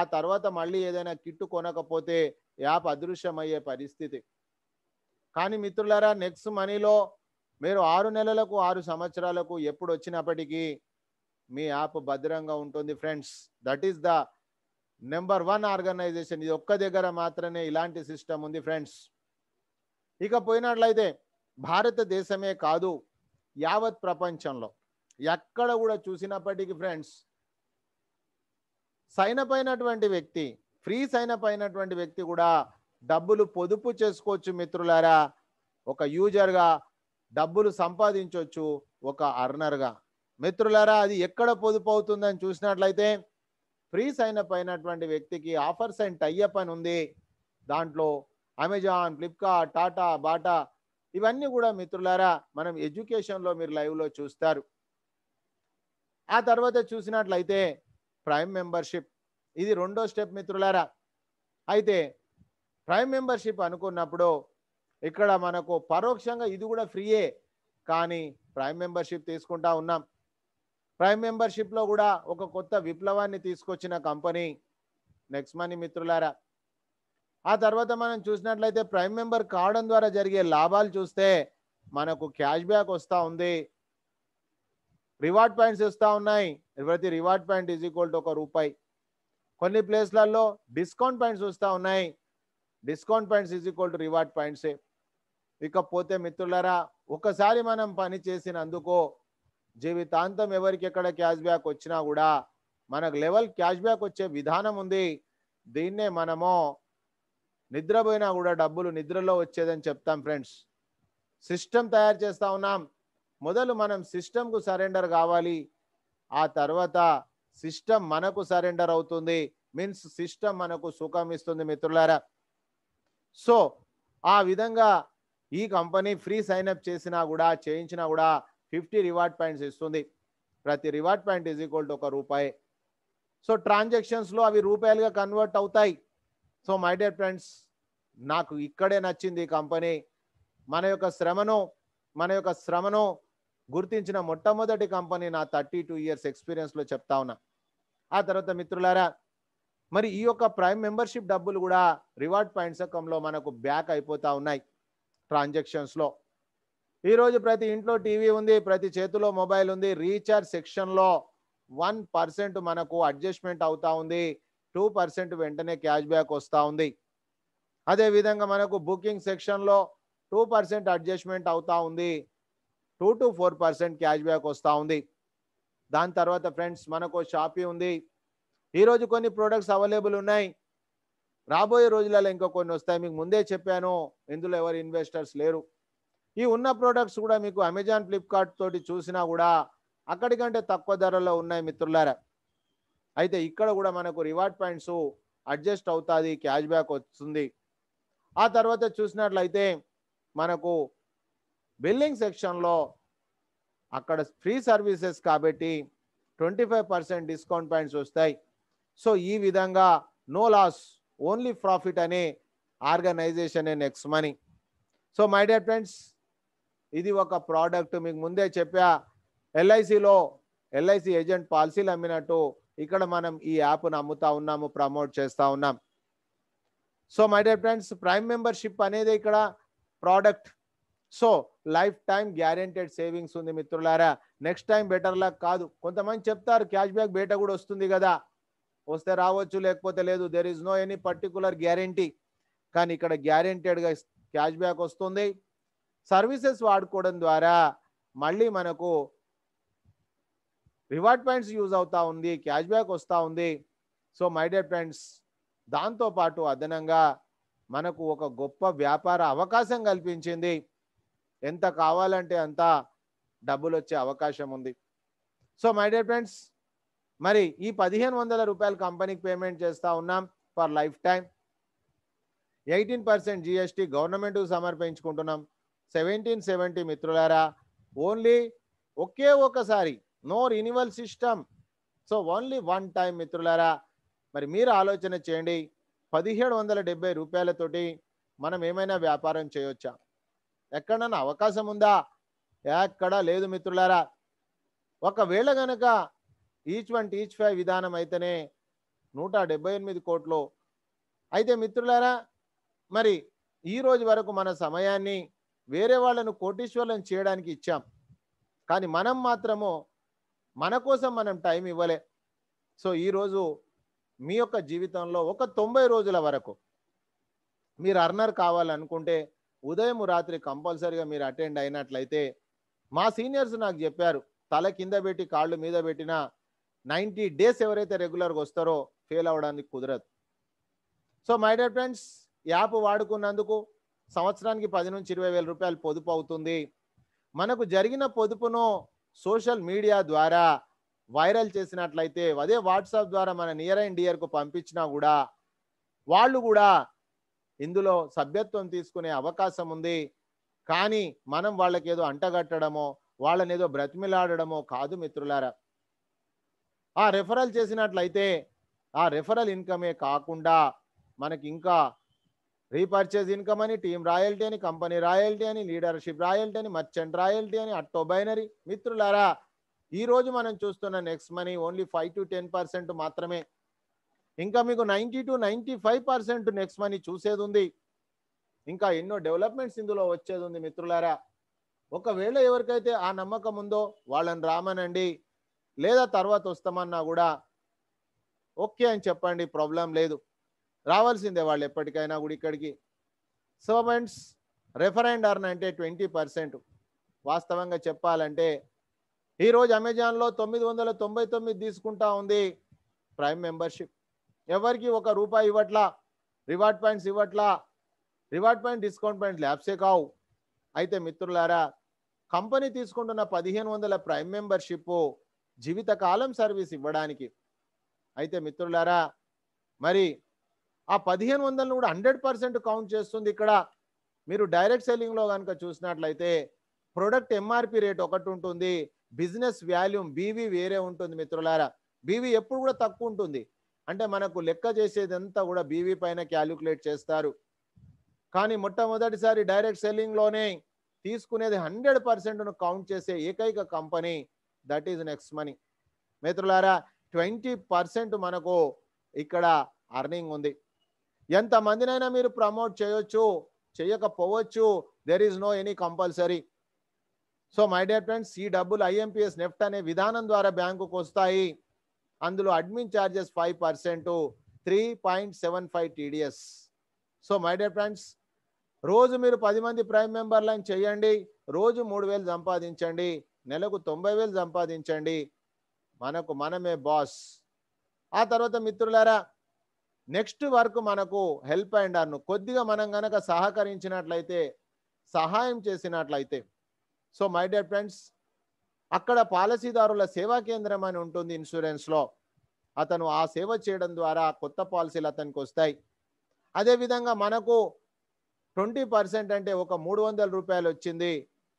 ఆ తర్వాత మళ్ళీ ఏదైనా కిట్టు కొనకపోతే యాప్ అదృశ్యమయ్యే పరిస్థితి కానీ మిత్రులారా నెక్స్ట్ మనీలో మీరు ఆరు నెలలకు ఆరు సంవత్సరాలకు ఎప్పుడు వచ్చినప్పటికీ మీ యాప్ భద్రంగా ఉంటుంది friends that is the number one organization ఇది ఒక్క దగ్గర మాత్రమే ఇలాంటి సిస్టమ్ ఉంది ఫ్రెండ్స్ ఇక పోయినట్లయితే భారతదేశమే కాదు యావత్ ప్రపంచంలో ఎక్కడ కూడా చూసినప్పటికీ ఫ్రెండ్స్ సైన్ అప్ అయినటువంటి వ్యక్తి ఫ్రీ సైన్ అప్ అయినటువంటి వ్యక్తి కూడా డబ్బులు పొదుపు చేసుకోవచ్చు మిత్రులారా ఒక యూజర్గా డబ్బులు సంపాదించవచ్చు ఒక అర్నర్గా మిత్రులారా అది ఎక్కడ పొదుపు అవుతుందని చూసినట్లయితే ఫ్రీ సైన్ అప్ అయినటువంటి వ్యక్తికి ఆఫర్స్ అండ్ టైఅప్ అని ఉంది దాంట్లో అమెజాన్ ఫ్లిప్కార్ట్ టాటా బాటా ఇవన్నీ కూడా మిత్రులారా మనం ఎడ్యుకేషన్లో మీరు లైవ్లో చూస్తారు ఆ తర్వాత చూసినట్లయితే ప్రైమ్ మెంబర్షిప్ ఇది రెండో స్టెప్ మిత్రులారా అయితే ప్రైమ్ మెంబర్షిప్ అనుకున్నప్పుడు ఇక్కడ మనకు పరోక్షంగా ఇది కూడా ఫ్రీయే కానీ ప్రైమ్ మెంబర్షిప్ తీసుకుంటా ఉన్నాం ప్రైమ్ మెంబర్షిప్లో కూడా ఒక కొత్త విప్లవాన్ని తీసుకొచ్చిన కంపెనీ నెక్స్ట్ మనీ మిత్రులారా ఆ తర్వాత మనం చూసినట్లయితే ప్రైమ్ మెంబర్ కావడం ద్వారా జరిగే లాభాలు చూస్తే మనకు క్యాష్ బ్యాక్ వస్తూ ఉంది రివార్డ్ పాయింట్స్ వస్తూ ఉన్నాయి ప్రతి reward point is equal to ఒక రూపాయి కొన్ని ప్లేస్లలో డిస్కౌంట్ పాయింట్స్ వస్తూ ఉన్నాయి discount points is equal to reward పాయింట్సే ఇకపోతే మిత్రులరా ఒకసారి మనం పని చేసినందుకో జీవితాంతం ఎవరికి ఎక్కడ క్యాష్ బ్యాక్ వచ్చినా కూడా మనకు లెవెల్ క్యాష్ బ్యాక్ వచ్చే విధానం ఉంది దీన్నే మనము నిద్రపోయినా కూడా డబ్బులు నిద్రలో వచ్చేదని చెప్తాం ఫ్రెండ్స్ సిస్టమ్ తయారు చేస్తూ ఉన్నాం మొదలు మనం సిస్టమ్కు సరెండర్ కావాలి ఆ తర్వాత సిస్టమ్ మనకు సరెండర్ అవుతుంది మీన్స్ సిస్టమ్ మనకు సుఖం ఇస్తుంది మిత్రులారా సో ఆ విధంగా ఈ కంపెనీ ఫ్రీ సైన్అప్ చేసినా కూడా చేయించినా కూడా ఫిఫ్టీ రివార్డ్ పాయింట్స్ ఇస్తుంది ప్రతి reward point is equal to ఒక రూపాయి సో ట్రాన్సాక్షన్స్లో అవి రూపాయలుగా కన్వర్ట్ అవుతాయి సో మై డియర్ ఫ్రెండ్స్ నాకు ఇక్కడే నచ్చింది ఈ కంపెనీ మన యొక్క శ్రమను మన యొక్క శ్రమను గుర్తించిన మొట్టమొదటి కంపెనీ నా థర్టీ టూ ఇయర్స్ ఎక్స్పీరియన్స్లో చెప్తా ఉన్నా ఆ తర్వాత మిత్రులారా మరి ఈ యొక్క ప్రైమ్ మెంబర్షిప్ డబ్బులు కూడా రివార్డ్ పాయింట్స్ రకంలో మనకు బ్యాక్ అయిపోతూ ఉన్నాయి ట్రాన్సాక్షన్స్లో ఈరోజు ప్రతి ఇంట్లో టీవీ ఉంది ప్రతి చేతిలో మొబైల్ ఉంది రీఛార్జ్ సెక్షన్లో వన్ పర్సెంట్ మనకు అడ్జస్ట్మెంట్ అవుతూ ఉంది టూ పర్సెంట్ వెంటనే క్యాష్ బ్యాక్ వస్తూ ఉంది అదేవిధంగా మనకు బుకింగ్ సెక్షన్లో టూ పర్సెంట్ అడ్జస్ట్మెంట్ అవుతూ ఉంది two to four percent cash back వస్తూ ఉంది దాని తర్వాత ఫ్రెండ్స్ మనకు షాపీ ఉంది ఈరోజు కొన్ని ప్రోడక్ట్స్ అవైలబుల్ ఉన్నాయి రాబోయే రోజులలో ఇంకా కొన్ని వస్తాయి మీకు ముందే చెప్పాను ఇందులో ఎవరు ఇన్వెస్టర్స్ లేరు ఈ ఉన్న ప్రోడక్ట్స్ కూడా మీకు అమెజాన్ ఫ్లిప్కార్ట్ తోటి చూసినా కూడా అక్కడికంటే తక్కువ ధరలో ఉన్నాయి మిత్రులారా అయితే ఇక్కడ కూడా మనకు రివార్డ్ పాయింట్స్ అడ్జస్ట్ అవుతుంది క్యాష్ బ్యాక్ వస్తుంది ఆ తర్వాత చూసినట్లయితే మనకు బిల్లింగ్ సెక్షన్లో అక్కడ ఫ్రీ సర్వీసెస్ కాబట్టి ట్వంటీ డిస్కౌంట్ పాయింట్స్ వస్తాయి సో ఈ విధంగా నో లాస్ ఓన్లీ ప్రాఫిట్ అనే organization Next Money so my dear friends ఇది ఒక ప్రోడక్ట్ మీకు ముందే చెప్పా ఎల్ఐసిలో ఎల్ఐసి ఏజెంట్ పాలసీలు అమ్మినట్టు ఇక్కడ మనం ఈ యాప్ను అమ్ముతా ఉన్నాము ప్రమోట్ చేస్తూ ఉన్నాం so my dear friends prime membership అనేది ఇక్కడ product so lifetime guaranteed savings ఉంది మిత్రులారా నెక్స్ట్ టైం బెటర్ లాక్ కాదు కొంతమంది చెప్తారు క్యాష్ బ్యాక్ బేట కూడా వస్తుంది కదా వస్తే రావచ్చు లేకపోతే లేదు there is no any particular guarantee కానీ ఇక్కడ గ్యారెంటెడ్గా క్యాష్ బ్యాక్ వస్తుంది సర్వీసెస్ వాడుకోవడం ద్వారా మళ్ళీ మనకు రివార్డ్ పాయింట్స్ యూజ్ అవుతా ఉంది క్యాష్ బ్యాక్ వస్తూ ఉంది సో మై డియర్ ఫ్రెండ్స్ దాంతోపాటు అదనంగా మనకు ఒక గొప్ప వ్యాపార అవకాశం కల్పించింది ఎంత కావాలంటే అంత డబ్బులు వచ్చే అవకాశం ఉంది సో మై డియర్ ఫ్రెండ్స్ మరి ఈ పదిహేను వందల రూపాయలు కంపెనీకి పేమెంట్ చేస్తూ ఉన్నాం for lifetime eighteen percent GST గవర్నమెంట్కు సమర్పించుకుంటున్నాం సెవెంటీన్ సెవెంటీ మిత్రులారా ఓన్లీ ఒకే ఒకసారి no renewal system so only one time మిత్రులారా మరి మీరు ఆలోచన చేయండి పదిహేడు వందల డెబ్బై రూపాయలతోటి మనం ఏమైనా వ్యాపారం చేయొచ్చా ఎక్కడన్నా అవకాశం ఉందా ఎక్కడా లేదు మిత్రులారా ఒకవేళ గనక ఈచ్ వన్ టీచ్ ఫైవ్ విధానం అయితేనే నూట డెబ్బై ఎనిమిది కోట్లు అయితే మిత్రులారా మరి ఈ రోజు వరకు మన సమయాన్ని వేరే వాళ్ళను కోటీశ్వర్లను చేయడానికి ఇచ్చాం కానీ మనం మాత్రము మన కోసం మనం టైం ఇవ్వలే సో ఈరోజు మీ యొక్క జీవితంలో ఒక తొంభై రోజుల వరకు మీరు అర్నర్ కావాలనుకుంటే ఉదయం రాత్రి కంపల్సరిగా మీరు అటెండ్ అయినట్లయితే మా సీనియర్స్ నాకు చెప్పారు తల కింద పెట్టి కాళ్ళు మీద పెట్టినా నైంటీ డేస్ ఎవరైతే రెగ్యులర్గా వస్తారో ఫెయిల్ అవ్వడానికి కుదరదు so my dear friends app వాడుకున్నందుకు సంవత్సరానికి పది నుంచి ఇరవై వేల రూపాయలు పొదుపు అవుతుంది మనకు జరిగిన పొదుపును సోషల్ మీడియా ద్వారా వైరల్ చేసినట్లయితే అదే వాట్సాప్ ద్వారా మన నియర్ అండ్ డియర్కు పంపించినా కూడా వాళ్ళు కూడా ఇందులో సభ్యత్వం తీసుకునే అవకాశం ఉంది కానీ మనం వాళ్ళకేదో అంటగట్టడమో వాళ్ళనేదో బ్రతిమిలాడడమో కాదు మిత్రులారా ఆ రెఫరల్ చేసినట్లయితే ఆ రెఫరల్ ఇన్కమే కాకుండా మనకి ఇంకా రీపర్చేజ్ ఇన్కమ్ అని టీమ్ రాయల్టీ అని కంపెనీ రాయల్టీ అని లీడర్షిప్ రాయల్టీ అని మర్చెంట్ రాయల్టీ అని అట్టో బైనరీ మిత్రులారా ఈరోజు మనం చూస్తున్న Next Money only five to ten percent మాత్రమే ఇంకా మీకు ninety to ninety five percent Next Money చూసేది ఉంది ఇంకా ఎన్నో డెవలప్మెంట్స్ ఇందులో వచ్చేది ఉంది మిత్రులారా ఒకవేళ ఎవరికైతే ఆ నమ్మకం ఉందో వాళ్ళని రామనండి లేదా తర్వాత వస్తామన్నా కూడా ఓకే అని చెప్పండి ప్రాబ్లం లేదు రావాల్సిందే వాళ్ళు ఎప్పటికైనా కూడా ఇక్కడికి ఫ్రెండ్స్ రెఫరెండర్న్ అంటే ట్వంటీ పర్సెంట్ వాస్తవంగా చెప్పాలంటే ఈరోజు అమెజాన్లో తొమ్మిది వందల తొంభై తొమ్మిది తీసుకుంటా ఉంది ప్రైమ్ మెంబర్షిప్ ఎవరికి ఒక రూపాయి ఇవ్వట్లా రివార్డ్ పాయింట్స్ ఇవ్వట్లా రివార్డ్ పాయింట్ డిస్కౌంట్ పాయింట్ ల్యాబ్సే కావు అయితే మిత్రులారా కంపెనీ తీసుకుంటున్న పదిహేను వందల ప్రైమ్ మెంబర్షిప్ జీవితకాలం సర్వీస్ ఇవ్వడానికి అయితే మిత్రులారా మరి ఆ పదిహేను వందలను కూడా హండ్రెడ్ పర్సెంట్ కౌంట్ చేస్తుంది ఇక్కడ మీరు డైరెక్ట్ సెల్లింగ్లో కనుక చూసినట్లయితే ప్రొడక్ట్ ఎంఆర్పి రేట్ ఒకటి ఉంటుంది బిజినెస్ వాల్యూమ్ బీవీ వేరే ఉంటుంది మిత్రులారా బీవీ ఎప్పుడు కూడా తక్కువ ఉంటుంది అంటే మనకు లెక్క చేసేదంతా కూడా బీవీ పైన క్యాలిక్యులేట్ చేస్తారు కానీ మొట్టమొదటిసారి డైరెక్ట్ సెల్లింగ్లోనే తీసుకునేది హండ్రెడ్ పర్సెంట్ను కౌంట్ చేసే ఏకైక company that is Next Money మిత్రులారా ట్వంటీ పర్సెంట్ మనకు ఇక్కడ అర్నింగ్ ఉంది ఎంతమందినైనా మీరు ప్రమోట్ చేయొచ్చు చేయకపోవచ్చు there is no any compulsory so my dear friends ఈ డబ్బులు ఐఎంపిఎస్ నెఫ్ట్ అనే విధానం ద్వారా బ్యాంకుకు వస్తాయి అందులో admin charges five percent three point seven five TDS so my dear friends రోజు మీరు పది మంది ప్రైమ్ మెంబర్లను చేయండి రోజు మూడు వేలు సంపాదించండి నెలకు తొంభై వేలు సంపాదించండి మనకు మనమే బాస్ ఆ తర్వాత మిత్రులారా నెక్స్ట్ వర్క్ మనకు హెల్ప్ అండ్ అన్ను కొద్దిగా మనం కనుక సహకరించినట్లయితే సహాయం చేసినట్లయితే సో మై డియర్ ఫ్రెండ్స్ అక్కడ పాలసీదారుల సేవా కేంద్రం అని ఉంటుంది ఇన్సూరెన్స్లో అతను ఆ సేవ చేయడం ద్వారా కొత్త పాలసీలు అతనికి వస్తాయి అదేవిధంగా మనకు ట్వంటీ పర్సెంట్ అంటే ఒక మూడు వందల రూపాయలు వచ్చింది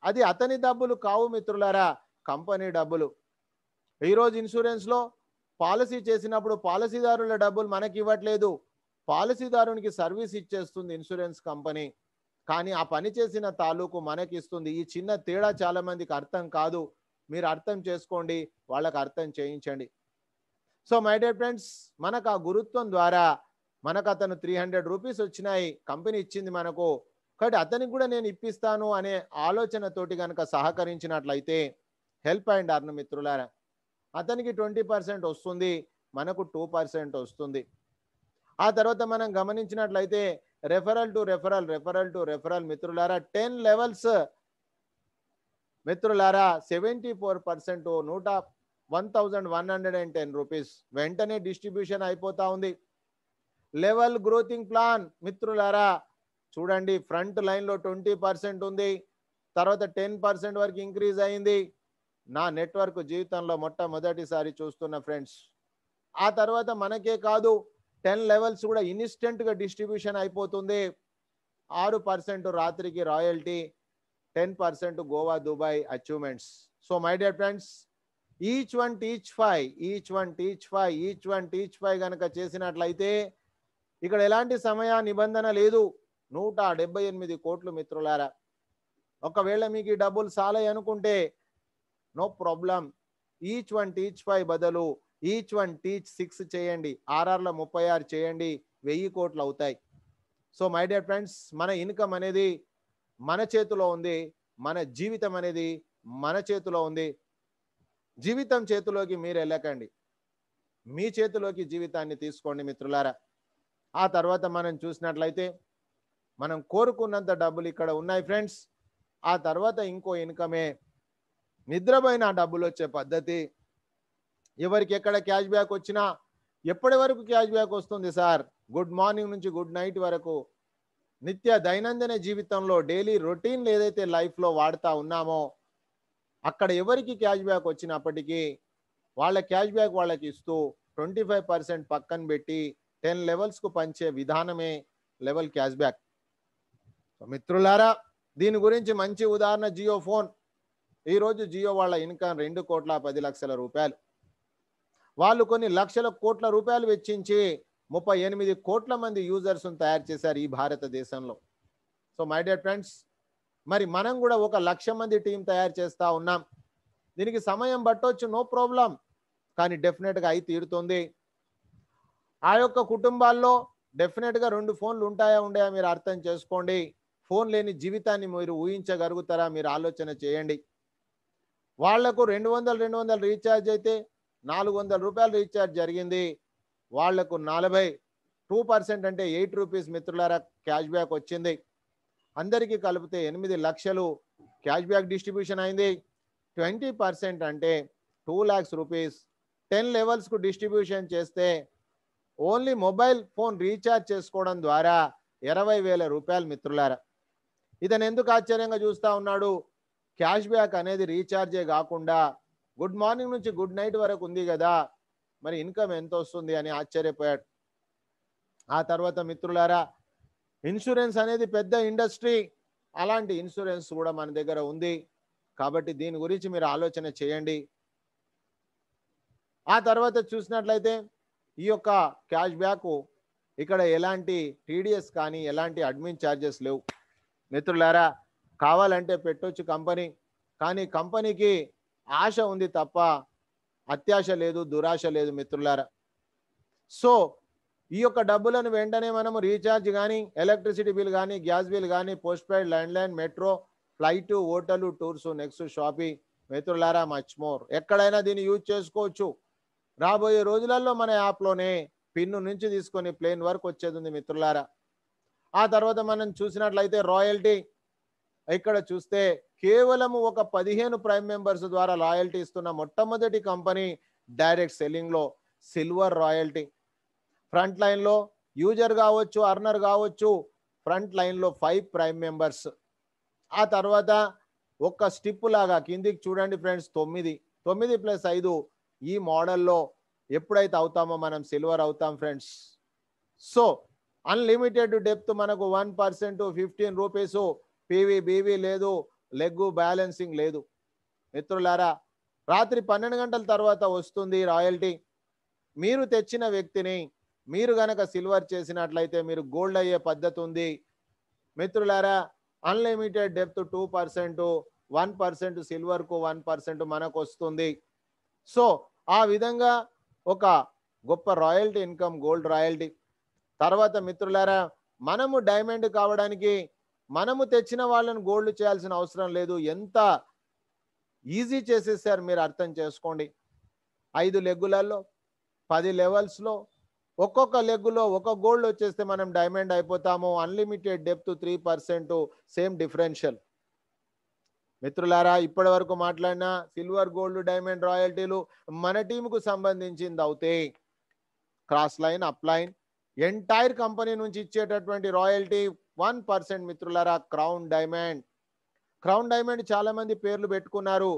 అది అతని డబ్బులు కావు మిత్రులారా కంపెనీ డబ్బులు ఈరోజు ఇన్సూరెన్స్లో పాలసీ చేసినప్పుడు పాలసీదారుల డబ్బులు మనకి ఇవ్వట్లేదు పాలసీదారునికి సర్వీస్ ఇచ్చేస్తుంది ఇన్సూరెన్స్ కంపెనీ కానీ ఆ పని చేసిన తాలూకు మనకి ఇస్తుంది ఈ చిన్న తేడా చాలామందికి అర్థం కాదు మీరు అర్థం చేసుకోండి వాళ్ళకి అర్థం చేయించండి సో మై డియర్ ఫ్రెండ్స్ మనకు ఆ గురుత్వం ద్వారా మనకు అతను త్రీ హండ్రెడ్ రూపీస్ వచ్చినాయి కంపెనీ ఇచ్చింది మనకు కాబట్టి అతనికి కూడా నేను ఇప్పిస్తాను అనే ఆలోచనతోటి కనుక సహకరించినట్లయితే హెల్ప్ అండ్ అర్న్ మిత్రులారా అతనికి ట్వంటీ పర్సెంట్ వస్తుంది మనకు టూ పర్సెంట్ వస్తుంది ఆ తర్వాత మనం గమనించినట్లయితే referral to referral referral to referral మిత్రులారా టెన్ లెవెల్స్ మిత్రులారా సెవెంటీ ఫోర్ పర్సెంట్ నూట one thousand one hundred and ten rupees వెంటనే డిస్ట్రిబ్యూషన్ అయిపోతా ఉంది లెవెల్ గ్రోతింగ్ ప్లాన్ మిత్రులారా చూడండి ఫ్రంట్ లైన్లో ట్వంటీ పర్సెంట్ ఉంది తర్వాత టెన్ పర్సెంట్ వరకు ఇంక్రీజ్ అయింది నా నెట్వర్క్ జీవితంలో మొట్టమొదటిసారి చూస్తున్న ఫ్రెండ్స్ ఆ తర్వాత మనకే కాదు టెన్ లెవెల్స్ కూడా ఇన్స్టెంట్గా డిస్ట్రిబ్యూషన్ అయిపోతుంది ఆరు పర్సెంట్ రాత్రికి royalty ten percent Goa Dubai achievements so my dear friends each one teach five each one teach five each one teach five కనుక చేసినట్లయితే ఇక్కడ ఎలాంటి సమయ నిబంధన లేదు నూట డెబ్బై ఎనిమిది కోట్లు మిత్రులారా ఒకవేళ మీకు ఈ డబ్బులు సాలై అనుకుంటే no problem each one teach five బదులు ఈచ్ వన్ టీచ్ సిక్స్ చేయండి ఆర్ఆర్లో ముప్పై ఆరు చేయండి వెయ్యి కోట్లు అవుతాయి సో మై డియర్ ఫ్రెండ్స్ మన ఇన్కమ్ అనేది మన చేతిలో ఉంది మన జీవితం అనేది మన చేతిలో ఉంది జీవితం చేతిలోకి మీరు వెళ్ళకండి మీ చేతిలోకి జీవితాన్ని తీసుకోండి మిత్రులారా ఆ తర్వాత మనం చూసినట్లయితే మనం కోరుకున్నంత డబ్బులు ఇక్కడ ఉన్నాయి ఫ్రెండ్స్ ఆ తర్వాత ఇంకో ఇన్కమే నిద్రపోయిన డబ్బులు వచ్చే పద్ధతి ఎవరికి ఎక్కడ క్యాష్ బ్యాక్ వచ్చినా ఎప్పటి వరకు క్యాష్ బ్యాక్ వస్తుంది సార్ గుడ్ మార్నింగ్ నుంచి గుడ్ నైట్ వరకు నిత్య దైనందిన జీవితంలో డైలీ రొటీన్లు ఏదైతే లైఫ్లో వాడుతూ ఉన్నామో అక్కడ ఎవరికి క్యాష్ బ్యాక్ వచ్చినప్పటికీ వాళ్ళ క్యాష్ బ్యాక్ వాళ్ళకి ఇస్తూ ట్వంటీ ఫైవ్ పర్సెంట్ పక్కన పెట్టి టెన్ లెవెల్స్కు పంచే విధానమే లెవెల్ క్యాష్ బ్యాక్ సో మిత్రులారా దీని గురించి మంచి ఉదాహరణ జియో ఫోన్ ఈరోజు జియో వాళ్ళ ఇన్కమ్ రెండు కోట్ల పది లక్షల రూపాయలు వాళ్ళు కొన్ని లక్షల కోట్ల రూపాయలు వెచ్చించి ముప్పై ఎనిమిది కోట్ల మంది యూజర్స్ను తయారు చేశారు ఈ భారతదేశంలో సో మై డియర్ ఫ్రెండ్స్ మరి మనం కూడా ఒక లక్ష మంది టీం తయారు చేస్తూ ఉన్నాం దీనికి సమయం పట్టవచ్చు నో ప్రాబ్లం కానీ డెఫినెట్గా అయి తీరుతుంది ఆ యొక్క కుటుంబాల్లో డెఫినెట్గా రెండు ఫోన్లు ఉంటాయా ఉండయా మీరు అర్థం చేసుకోండి ఫోన్ లేని జీవితాన్ని మీరు ఊహించగలుగుతారా మీరు ఆలోచన చేయండి వాళ్లకు రెండు వందల రెండు వందల రీఛార్జ్ అయితే నాలుగు వందల రూపాయలు రీఛార్జ్ జరిగింది వాళ్లకు నలభై టూ పర్సెంట్ అంటే ఎయిట్ రూపీస్ మిత్రులారా క్యాష్ బ్యాక్ వచ్చింది అందరికీ కలిపితే ఎనిమిది లక్షలు క్యాష్ బ్యాక్ డిస్ట్రిబ్యూషన్ అయింది ట్వంటీ పర్సెంట్ అంటే టూ ల్యాక్స్ రూపీస్ టెన్ లెవెల్స్కు డిస్ట్రిబ్యూషన్ చేస్తే ఓన్లీ మొబైల్ ఫోన్ రీఛార్జ్ చేసుకోవడం ద్వారా ఇరవై వేల రూపాయలు మిత్రులారా ఇతను ఎందుకు ఆశ్చర్యంగా చూస్తూ ఉన్నాడు క్యాష్ బ్యాక్ అనేది రీఛార్జే కాకుండా గుడ్ మార్నింగ్ నుంచి గుడ్ నైట్ వరకు ఉంది కదా మరి ఇన్కమ్ ఎంత వస్తుంది అని ఆశ్చర్యపోయాడు ఆ తర్వాత మిత్రులారా ఇన్సూరెన్స్ అనేది పెద్ద ఇండస్ట్రీ అలాంటి ఇన్సూరెన్స్ కూడా మన దగ్గర ఉంది కాబట్టి దీని గురించి మీరు ఆలోచన చేయండి ఆ తర్వాత చూసినట్లయితే ఈ యొక్క క్యాష్ బ్యాక్ ఇక్కడ ఎలాంటి టీడీఎస్ కానీ ఎలాంటి అడ్మిన్ ఛార్జెస్ లేవు మిత్రులారా కావాలంటే పెట్టొచ్చు కంపెనీ కానీ కంపెనీకి ఆశ ఉంది తప్ప అత్యాశ లేదు దురాశ లేదు మిత్రులారా సో ఈ యొక్క డబ్బులను వెంటనే మనము రీఛార్జ్ కానీ ఎలక్ట్రిసిటీ బిల్ కానీ గ్యాస్ బిల్ కానీ post paid landline metro flight hotel tours next shopping మిత్రులారా మచ్ మోర్ ఎక్కడైనా దీన్ని యూజ్ చేసుకోవచ్చు రాబోయే రోజులలో మన యాప్లోనే పిన్ను నుంచి తీసుకొని ప్లేన్ వరకు వచ్చేది ఉంది మిత్రులారా ఆ తర్వాత మనం చూసినట్లయితే రాయల్టీ ఇక్కడ చూస్తే కేవలము ఒక పదిహేను ప్రైమ్ మెంబర్స్ ద్వారా రాయల్టీ ఇస్తున్న మొట్టమొదటి కంపెనీ డైరెక్ట్ సెల్లింగ్లో సిల్వర్ రాయల్టీ ఫ్రంట్ లైన్లో యూజర్ కావచ్చు అర్నర్ కావచ్చు ఫ్రంట్ లైన్లో ఫైవ్ ప్రైమ్ మెంబర్స్ ఆ తర్వాత ఒక్క స్టిప్ లాగా కిందికి చూడండి ఫ్రెండ్స్ తొమ్మిది తొమ్మిది ప్లస్ ఐదు ఈ మోడల్లో ఎప్పుడైతే అవుతామో మనం సిల్వర్ అవుతాం ఫ్రెండ్స్ సో అన్లిమిటెడ్ డెప్త్ మనకు one percent fifteen rupees PV BV లేదు లెగ్గు బ్యాలెన్సింగ్ లేదు మిత్రులారా రాత్రి పన్నెండు గంటల తర్వాత వస్తుంది రాయల్టీ మీరు తెచ్చిన వ్యక్తిని మీరు గనక సిల్వర్ చేసినట్లయితే మీరు గోల్డ్ అయ్యే పద్ధతి ఉంది మిత్రులారా unlimited depth two percent one percent సిల్వర్కు వన్ పర్సెంట్ మనకు వస్తుంది సో ఆ విధంగా ఒక గొప్ప రాయల్టీ ఇన్కమ్ గోల్డ్ రాయల్టీ తర్వాత మిత్రులారా మనము డైమండ్ కావడానికి మనము తెచ్చిన వాళ్ళని గోల్డ్ చేయాల్సిన అవసరం లేదు ఎంత ఈజీ చేసేసారు మీరు అర్థం చేసుకోండి ఐదు లెగ్గులలో పది లెవెల్స్లో ఒక్కొక్క లెగ్గులో ఒక గోల్డ్ వచ్చేస్తే మనం డైమండ్ అయిపోతాము unlimited depth three percent same differential మిత్రులారా ఇప్పటి వరకు మాట్లాడిన సిల్వర్ గోల్డ్ డైమండ్ రాయల్టీలు మన టీంకు సంబంధించింది అవుతే cross line upline entire company నుంచి ఇచ్చేటటువంటి రాయల్టీ వన్ పర్సెంట్ మిత్రులారా క్రౌన్ డైమండ్ క్రౌన్ డైమండ్ చాలా మంది పేర్లు పెట్టుకున్నారు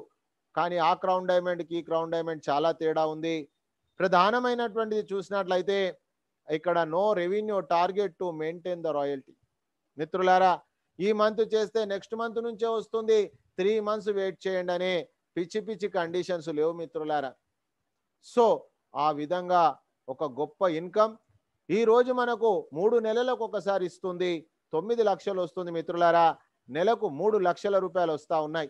కానీ ఆ క్రౌన్ డైమండ్కి ఈ క్రౌన్ డైమండ్ చాలా తేడా ఉంది ప్రధానమైనటువంటిది చూసినట్లయితే ఇక్కడ no revenue target to maintain the royalty మిత్రులారా ఈ మంత్ చేస్తే నెక్స్ట్ మంత్ నుంచే వస్తుంది త్రీ మంత్స్ వెయిట్ చేయండి అనే పిచ్చి పిచ్చి కండిషన్స్ లేవు మిత్రులారా సో ఆ విధంగా ఒక గొప్ప ఇన్కమ్ ఈరోజు మనకు మూడు నెలలకు ఒకసారి ఇస్తుంది తొమ్మిది లక్షలు వస్తుంది మిత్రులారా నెలకు మూడు లక్షల రూపాయలు వస్తూ ఉన్నాయి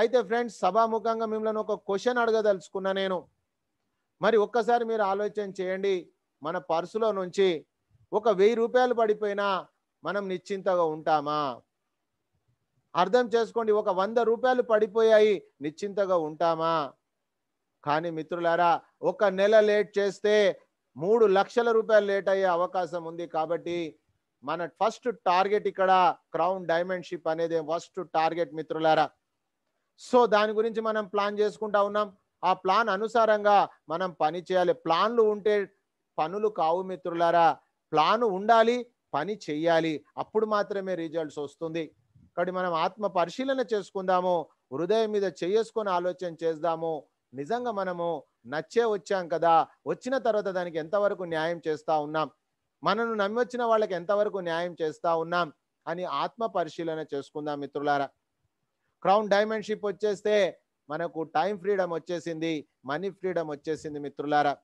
అయితే ఫ్రెండ్స్ సభాముఖంగా మిమ్మల్ని ఒక క్వశ్చన్ అడగదలుచుకున్నా నేను మరి ఒక్కసారి మీరు ఆలోచన చేయండి మన పర్సులో నుంచి ఒక వెయ్యి రూపాయలు పడిపోయినా మనం నిశ్చింతగా ఉంటామా అర్థం చేసుకోండి ఒక వంద రూపాయలు పడిపోయాయి నిశ్చింతగా ఉంటామా కానీ మిత్రులారా ఒక నెల లేట్ చేస్తే మూడు లక్షల రూపాయలు లేట్ అయ్యే అవకాశం ఉంది కాబట్టి మన ఫస్ట్ టార్గెట్ ఇక్కడ క్రౌన్ షిప్ అనేది ఫస్ట్ టార్గెట్ మిత్రులారా సో దాని గురించి మనం ప్లాన్ చేసుకుంటా ఉన్నాం ఆ ప్లాన్ అనుసారంగా మనం పని చేయాలి ప్లాన్లు ఉంటే పనులు కావు మిత్రులారా ప్లాన్ ఉండాలి పని చెయ్యాలి అప్పుడు మాత్రమే రిజల్ట్స్ వస్తుంది కాబట్టి మనం ఆత్మ పరిశీలన చేసుకుందాము హృదయం మీద చేసుకొని ఆలోచన చేద్దాము నిజంగా మనము నచ్చే వచ్చాం కదా వచ్చిన తర్వాత దానికి ఎంతవరకు న్యాయం చేస్తా ఉన్నాం మనను నమ్మి వచ్చిన వాళ్ళకి ఎంతవరకు న్యాయం చేస్తా ఉన్నాం అని ఆత్మ పరిశీలన చేసుకుందాం మిత్రులారా క్రౌన్ డైమండ్షిప్ వచ్చేస్తే మనకు టైం ఫ్రీడమ్ వచ్చేసింది మనీ ఫ్రీడమ్ వచ్చేసింది మిత్రులారా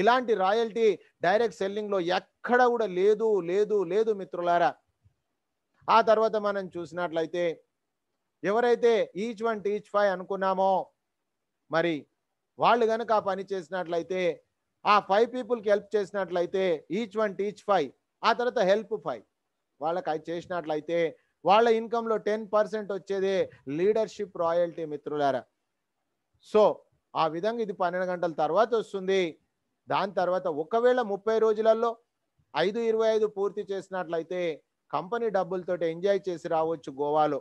ఇలాంటి రాయల్టీ డైరెక్ట్ సెల్లింగ్లో ఎక్కడ కూడా లేదు లేదు లేదు మిత్రులారా ఆ తర్వాత మనం చూసినట్లయితే ఎవరైతే ఈచ్ వన్ టీచ్ ఫైవ్ అనుకున్నామో మరి వాళ్ళు కనుక ఆ పని చేసినట్లయితే ఆ ఫైవ్ పీపుల్కి హెల్ప్ చేసినట్లయితే ఈచ్ వన్ టీచ్ ఫైవ్ ఆ తర్వాత హెల్ప్ ఫైవ్ వాళ్ళకి అది చేసినట్లయితే వాళ్ళ ఇన్కంలో టెన్ పర్సెంట్ వచ్చేదే లీడర్షిప్ రాయల్టీ మిత్రులారా సో ఆ విధంగా ఇది పన్నెండు గంటల తర్వాత వస్తుంది దాని తర్వాత ఒకవేళ ముప్పై రోజులలో ఐదు ఇరవై ఐదు పూర్తి చేసినట్లయితే కంపెనీ డబ్బులతో ఎంజాయ్ చేసి రావచ్చు గోవాలో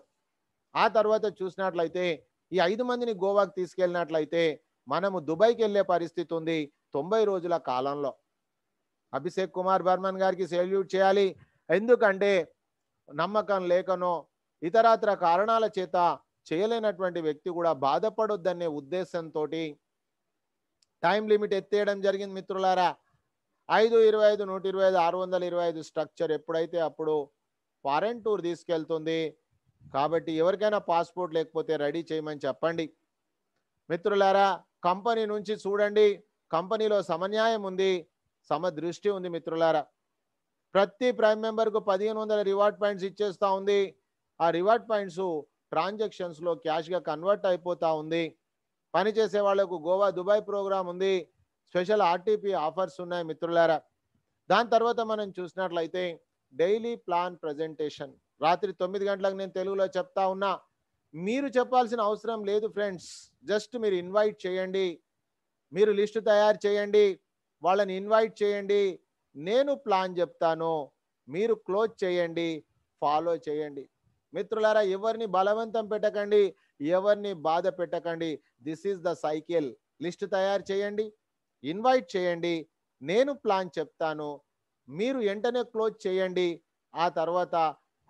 ఆ తర్వాత చూసినట్లయితే ఈ ఐదు మందిని గోవాకి తీసుకెళ్ళినట్లయితే మనము దుబాయ్కి వెళ్ళే పరిస్థితి ఉంది తొంభై రోజుల కాలంలో అభిషేక్ కుమార్ బర్మన్ గారికి సెల్యూట్ చేయాలి ఎందుకంటే నమ్మకం లేకనో ఇతరాత్ర కారణాల చేత చేయలేనటువంటి వ్యక్తి కూడా బాధపడొద్దనే ఉద్దేశంతో టైం లిమిట్ ఎత్తేయడం జరిగింది మిత్రులారా ఐదు ఇరవై ఐదు నూట ఇరవై ఐదు ఆరు వందల ఇరవై ఐదు స్ట్రక్చర్ ఎప్పుడైతే అప్పుడు ఫారెన్ టూర్ తీసుకెళ్తుంది కాబట్టి ఎవరికైనా పాస్పోర్ట్ లేకపోతే రెడీ చేయమని చెప్పండి మిత్రులారా కంపెనీ నుంచి చూడండి కంపెనీలో సమన్యాయం ఉంది సమదృష్టి ఉంది మిత్రులారా ప్రతి ప్రైమ్ మెంబర్కు పదిహేను వందల రివార్డ్ పాయింట్స్ ఇచ్చేస్తూ ఉంది ఆ రివార్డ్ పాయింట్స్ ట్రాన్జాక్షన్స్లో క్యాష్గా కన్వర్ట్ అయిపోతూ ఉంది పనిచేసే వాళ్లకు గోవా దుబాయ్ ప్రోగ్రాం ఉంది స్పెషల్ ఆర్టీపీ ఆఫర్స్ ఉన్నాయి మిత్రులారా దాని తర్వాత మనం చూసినట్లయితే డైలీ ప్లాన్ ప్రజెంటేషన్ రాత్రి తొమ్మిది గంటలకు నేను తెలుగులో చెప్తా ఉన్నా మీరు చెప్పాల్సిన అవసరం లేదు ఫ్రెండ్స్ జస్ట్ మీరు ఇన్వైట్ చేయండి మీరు లిస్టు తయారు చేయండి వాళ్ళని ఇన్వైట్ చేయండి నేను ప్లాన్ చెప్తాను మీరు క్లోజ్ చేయండి ఫాలో చేయండి మిత్రులారా ఎవరిని బలవంతం పెట్టకండి ఎవరిని బాధ పెట్టకండి this is the cycle list తయారు చేయండి ఇన్వైట్ చేయండి నేను ప్లాన్ చెప్తాను మీరు వెంటనే క్లోజ్ చేయండి ఆ తర్వాత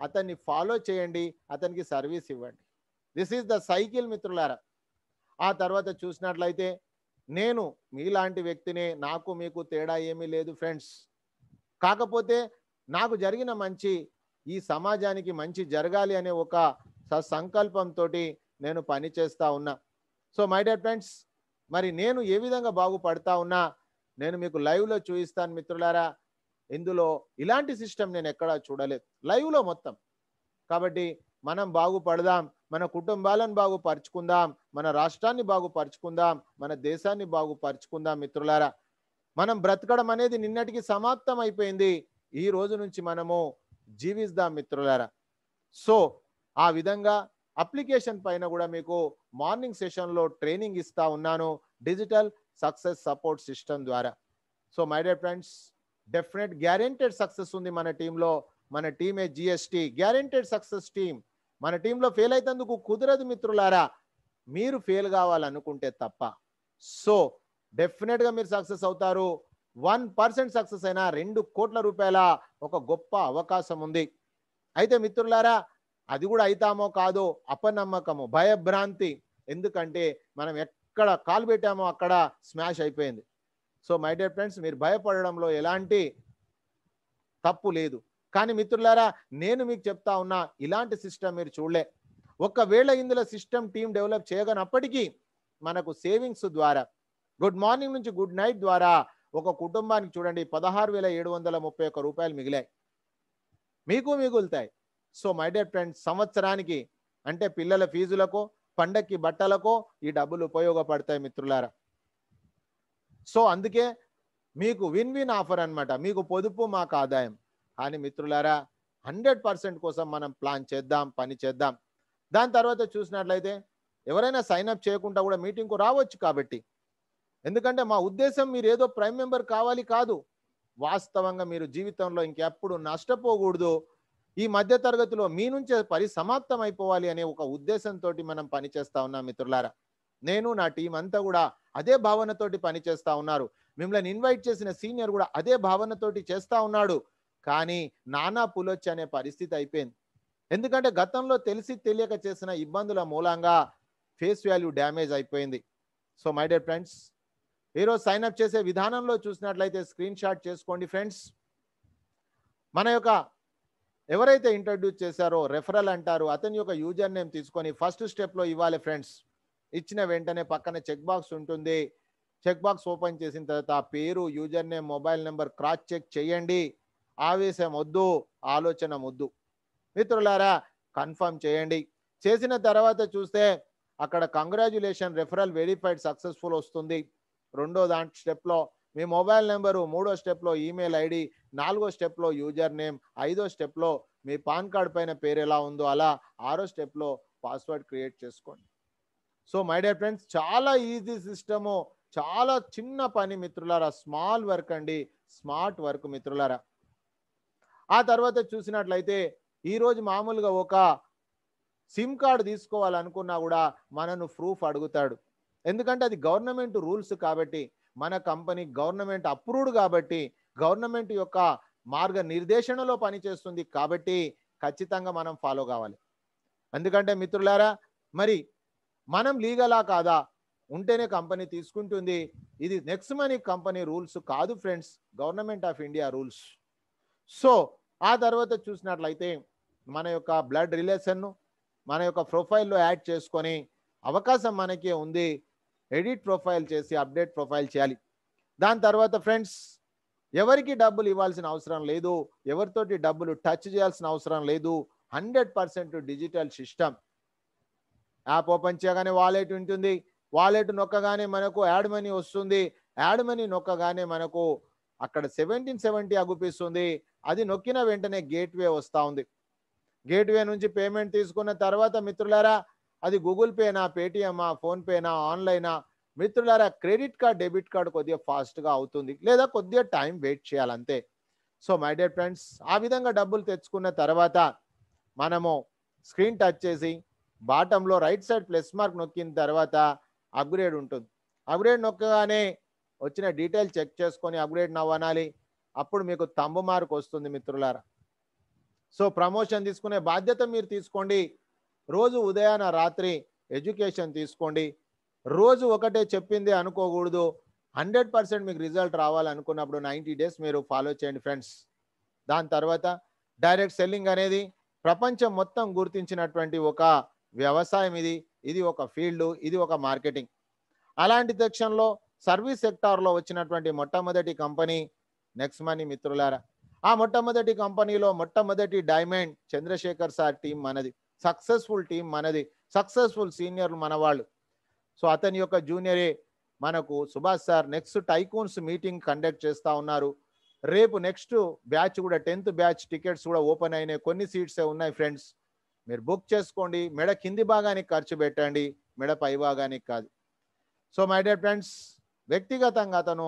అతన్ని ఫాలో చేయండి అతనికి సర్వీస్ ఇవ్వండి దిస్ ఈజ్ ద సైకిల్ మిత్రులారా ఆ తర్వాత చూసినట్లయితే నేను మీలాంటి వ్యక్తినే నాకు మీకు తేడా ఏమీ లేదు ఫ్రెండ్స్ కాకపోతే నాకు జరిగిన మంచి ఈ సమాజానికి మంచి జరగాలి అనే ఒక సంకల్పంతో నేను పని చేస్తూ ఉన్నా సో మై డియర్ ఫ్రెండ్స్ మరి నేను ఏ విధంగా బాగుపడతా ఉన్నా నేను మీకు లైవ్లో చూపిస్తాను మిత్రులారా ఇందులో ఇలాంటి సిస్టమ్ నేను ఎక్కడా చూడలేదు లైవ్లో మొత్తం కాబట్టి మనం బాగుపడదాం మన కుటుంబాలను బాగుపరుచుకుందాం మన రాష్ట్రాన్ని బాగుపరుచుకుందాం మన దేశాన్ని బాగుపరుచుకుందాం మిత్రులారా మనం బ్రతకడం అనేది నిన్నటికి సమాప్తం అయిపోయింది ఈ రోజు నుంచి మనము జీవిద్దాం మిత్రులారా సో ఆ విధంగా అప్లికేషన్ పైన కూడా మీకు మార్నింగ్ సెషన్లో ట్రైనింగ్ ఇస్తా ఉన్నాను డిజిటల్ సక్సెస్ సపోర్ట్ సిస్టమ్ ద్వారా so my dear friends definite guaranteed success ఉంది మన టీంలో మన టీమే జిఎస్టీ గ్యారెంటెడ్ సక్సెస్ టీమ్ మన టీంలో ఫెయిల్ అయితేందుకు కుదరదు మిత్రులారా మీరు ఫెయిల్ కావాలనుకుంటే తప్ప సో డెఫినెట్గా మీరు సక్సెస్ అవుతారు వన్ పర్సెంట్ సక్సెస్ అయినా రెండు కోట్ల రూపాయల ఒక గొప్ప అవకాశం ఉంది అయితే మిత్రులారా అది కూడా అవుతామో కాదో అపనమ్మకము భయభ్రాంతి ఎందుకంటే మనం ఎక్కడ కాలు పెట్టామో అక్కడ స్మాష్ అయిపోయింది సో మై డియర్ ఫ్రెండ్స్ మీరు భయపడడంలో ఎలాంటి తప్పు లేదు కానీ మిత్రులారా నేను మీకు చెప్తా ఉన్నా ఇలాంటి సిస్టమ్ మీరు చూడలే ఒకవేళ ఇందులో సిస్టమ్ టీం డెవలప్ చేయగనప్పటికీ మనకు సేవింగ్స్ ద్వారా గుడ్ మార్నింగ్ నుంచి గుడ్ నైట్ ద్వారా ఒక కుటుంబానికి చూడండి పదహారు వేల ఏడు వందల ముప్పై ఒక్క రూపాయలు మిగిలాయి మీకు మిగులుతాయి సో మై డియర్ ఫ్రెండ్స్ సంవత్సరానికి అంటే పిల్లల ఫీజులకు పండక్కి బట్టలకు ఈ డబ్బులు ఉపయోగపడతాయి మిత్రులారా సో అందుకే మీకు విన్ విన్ ఆఫర్ అనమాట మీకు పొదుపు మాకు ఆదాయం కానీ మిత్రులారా హండ్రెడ్ పర్సెంట్ కోసం మనం ప్లాన్ చేద్దాం పని చేద్దాం దాని తర్వాత చూసినట్లయితే ఎవరైనా సైన్అప్ చేయకుండా కూడా మీటింగ్కు రావచ్చు కాబట్టి ఎందుకంటే మా ఉద్దేశం మీరు ఏదో ప్రైమ్ మెంబర్ కావాలి కాదు వాస్తవంగా మీరు జీవితంలో ఇంకెప్పుడు నష్టపోకూడదు ఈ మధ్య తరగతిలో మీ నుంచే పరి సమాప్తం అయిపోవాలి అనే ఒక ఉద్దేశంతో మనం పనిచేస్తా ఉన్నాం మిత్రులారా నేను నా టీం అంతా కూడా అదే భావనతోటి పనిచేస్తా ఉన్నారు మిమ్మల్ని ఇన్వైట్ చేసిన సీనియర్ కూడా అదే భావనతోటి చేస్తా ఉన్నాడు కానీ నానా పులొచ్చి అనే పరిస్థితి అయిపోయింది ఎందుకంటే గతంలో తెలిసి తెలియక చేసిన ఇబ్బందుల మూలంగా ఫేస్ వాల్యూ డ్యామేజ్ అయిపోయింది సో మై డియర్ ఫ్రెండ్స్ ఈరోజు సైన్ అప్ చేసే విధానంలో చూసినట్లయితే స్క్రీన్ షాట్ చేసుకోండి ఫ్రెండ్స్ మన యొక్క ఎవరైతే ఇంట్రడ్యూస్ చేశారో రెఫరల్ అంటారు అతని యొక్క యూజర్ నేమ్ తీసుకొని ఫస్ట్ స్టెప్లో ఇవ్వాలి ఫ్రెండ్స్ ఇచ్చిన వెంటనే పక్కన చెక్ బాక్స్ ఉంటుంది చెక్ బాక్స్ ఓపెన్ చేసిన తర్వాత పేరు user name mobile number cross check చేయండి ఆవేశం వద్దు ఆలోచన వద్దు మిత్రులారా కన్ఫర్మ్ చేయండి చేసిన తర్వాత చూస్తే అక్కడ కంగ్రాచులేషన్ రెఫరల్ వెరిఫైడ్ సక్సెస్ఫుల్ వస్తుంది రెండో దాంట్ స్టెప్లో మీ మొబైల్ నెంబరు మూడో స్టెప్లో ఈమెయిల్ ఐడి నాలుగో స్టెప్లో యూజర్ నేమ్ ఐదో స్టెప్లో మీ పాన్ కార్డ్ పైన పేరు ఎలా ఉందో అలా ఆరో స్టెప్లో పాస్వర్డ్ క్రియేట్ చేసుకోండి సో మై డియర్ ఫ్రెండ్స్ చాలా ఈజీ సిస్టము చాలా చిన్న పని మిత్రులారా స్మాల్ వర్క్ అండి స్మార్ట్ వర్క్ మిత్రులారా ఆ తర్వాత చూసినట్లయితే ఈరోజు మామూలుగా ఒక సిమ్ కార్డు తీసుకోవాలనుకున్నా కూడా మనను ప్రూఫ్ అడుగుతాడు ఎందుకంటే అది గవర్నమెంట్ రూల్స్ కాబట్టి మన కంపెనీ గవర్నమెంట్ అప్రూవ్డ్ కాబట్టి గవర్నమెంట్ యొక్క మార్గ నిర్దేశనలో పనిచేస్తుంది కాబట్టి ఖచ్చితంగా మనం ఫాలో కావాలి ఎందుకంటే మిత్రులారా మరి మనం లీగలా కాదా ఉంటేనే కంపెనీ తీసుకుంటుంది ఇది నెక్స్ట్ మనీ కంపెనీ రూల్స్ కాదు friends government of India rules so ఆ తర్వాత చూసినట్లయితే మన యొక్క బ్లడ్ రిలేషన్ను మన యొక్క ప్రొఫైల్లో యాడ్ చేసుకొని అవకాశం మనకే ఉంది ఎడిట్ ప్రొఫైల్ చేసి అప్డేట్ ప్రొఫైల్ చేయాలి దాని తర్వాత ఫ్రెండ్స్ ఎవరికి డబ్బులు ఇవ్వాల్సిన అవసరం లేదు ఎవరితోటి డబ్బులు టచ్ చేయాల్సిన అవసరం లేదు hundred percent digital system app open చేయగానే వాలెట్ ఉంటుంది వాలెట్ నొక్కగానే మనకు యాడ్ మనీ వస్తుంది యాడ్ మనీ నొక్కగానే మనకు అక్కడ సెవెంటీన్ సెవెంటీ అగుపిస్తుంది అది నొక్కిన వెంటనే గేట్వే వస్తూ ఉంది గేట్వే నుంచి పేమెంట్ తీసుకున్న తర్వాత మిత్రులారా అది గూగుల్ పేనా పేటిఎమ్మా ఫోన్పేనా ఆన్లైనా మిత్రులారా క్రెడిట్ కార్డ్ డెబిట్ కార్డ్ కొద్దిగా ఫాస్ట్గా అవుతుంది లేదా కొద్దిగా టైం వెయిట్ చేయాలంతే సో మై డియర్ ఫ్రెండ్స్ ఆ విధంగా డబ్బులు తెచ్చుకున్న తర్వాత మనము స్క్రీన్ టచ్ చేసి బాటంలో రైట్ సైడ్ ప్లస్ మార్క్ నొక్కిన తర్వాత అప్గ్రేడ్ ఉంటుంది అప్గ్రేడ్ నొక్కగానే వచ్చిన డీటెయిల్ చెక్ చేసుకొని అప్గ్రేడ్ నవ్వనాలి అప్పుడు మీకు తంబు మార్కు వస్తుంది మిత్రులారా సో ప్రమోషన్ తీసుకునే బాధ్యత మీరు తీసుకోండి రోజు ఉదయాన రాత్రి ఎడ్యుకేషన్ తీసుకోండి రోజు ఒకటే చెప్పింది అనుకోకూడదు హండ్రెడ్ పర్సెంట్ మీకు రిజల్ట్ రావాలనుకున్నప్పుడు నైంటీ డేస్ మీరు ఫాలో చేయండి ఫ్రెండ్స్ దాని తర్వాత డైరెక్ట్ సెల్లింగ్ అనేది ప్రపంచం మొత్తం గుర్తించినటువంటి ఒక వ్యవసాయం ఇది ఇది ఒక ఫీల్డ్ ఇది ఒక మార్కెటింగ్ అలాంటి దక్షణలో సర్వీస్ సెక్టార్లో వచ్చినటువంటి మొట్టమొదటి కంపెనీ నెక్స్ట్ మనీ మిత్రులారా ఆ మొట్టమొదటి కంపెనీలో మొట్టమొదటి డైమండ్ చంద్రశేఖర్ సార్ టీం మనది సక్సెస్ఫుల్ టీం మనది సక్సెస్ఫుల్ సీనియర్లు మనవాళ్ళు సో అతని యొక్క జూనియరే మనకు Subhash sir next tycoons meeting conduct చేస్తూ ఉన్నారు రేపు నెక్స్ట్ బ్యాచ్ కూడా టెన్త్ బ్యాచ్ టికెట్స్ కూడా ఓపెన్ అయినాయి కొన్ని సీట్సే ఉన్నాయి ఫ్రెండ్స్ మీరు బుక్ చేసుకోండి మెడ కింది భాగానికి ఖర్చు పెట్టండి మెడ పై భాగానికి కాదు సో మై డియర్ ఫ్రెండ్స్ వ్యక్తిగతంగా అతను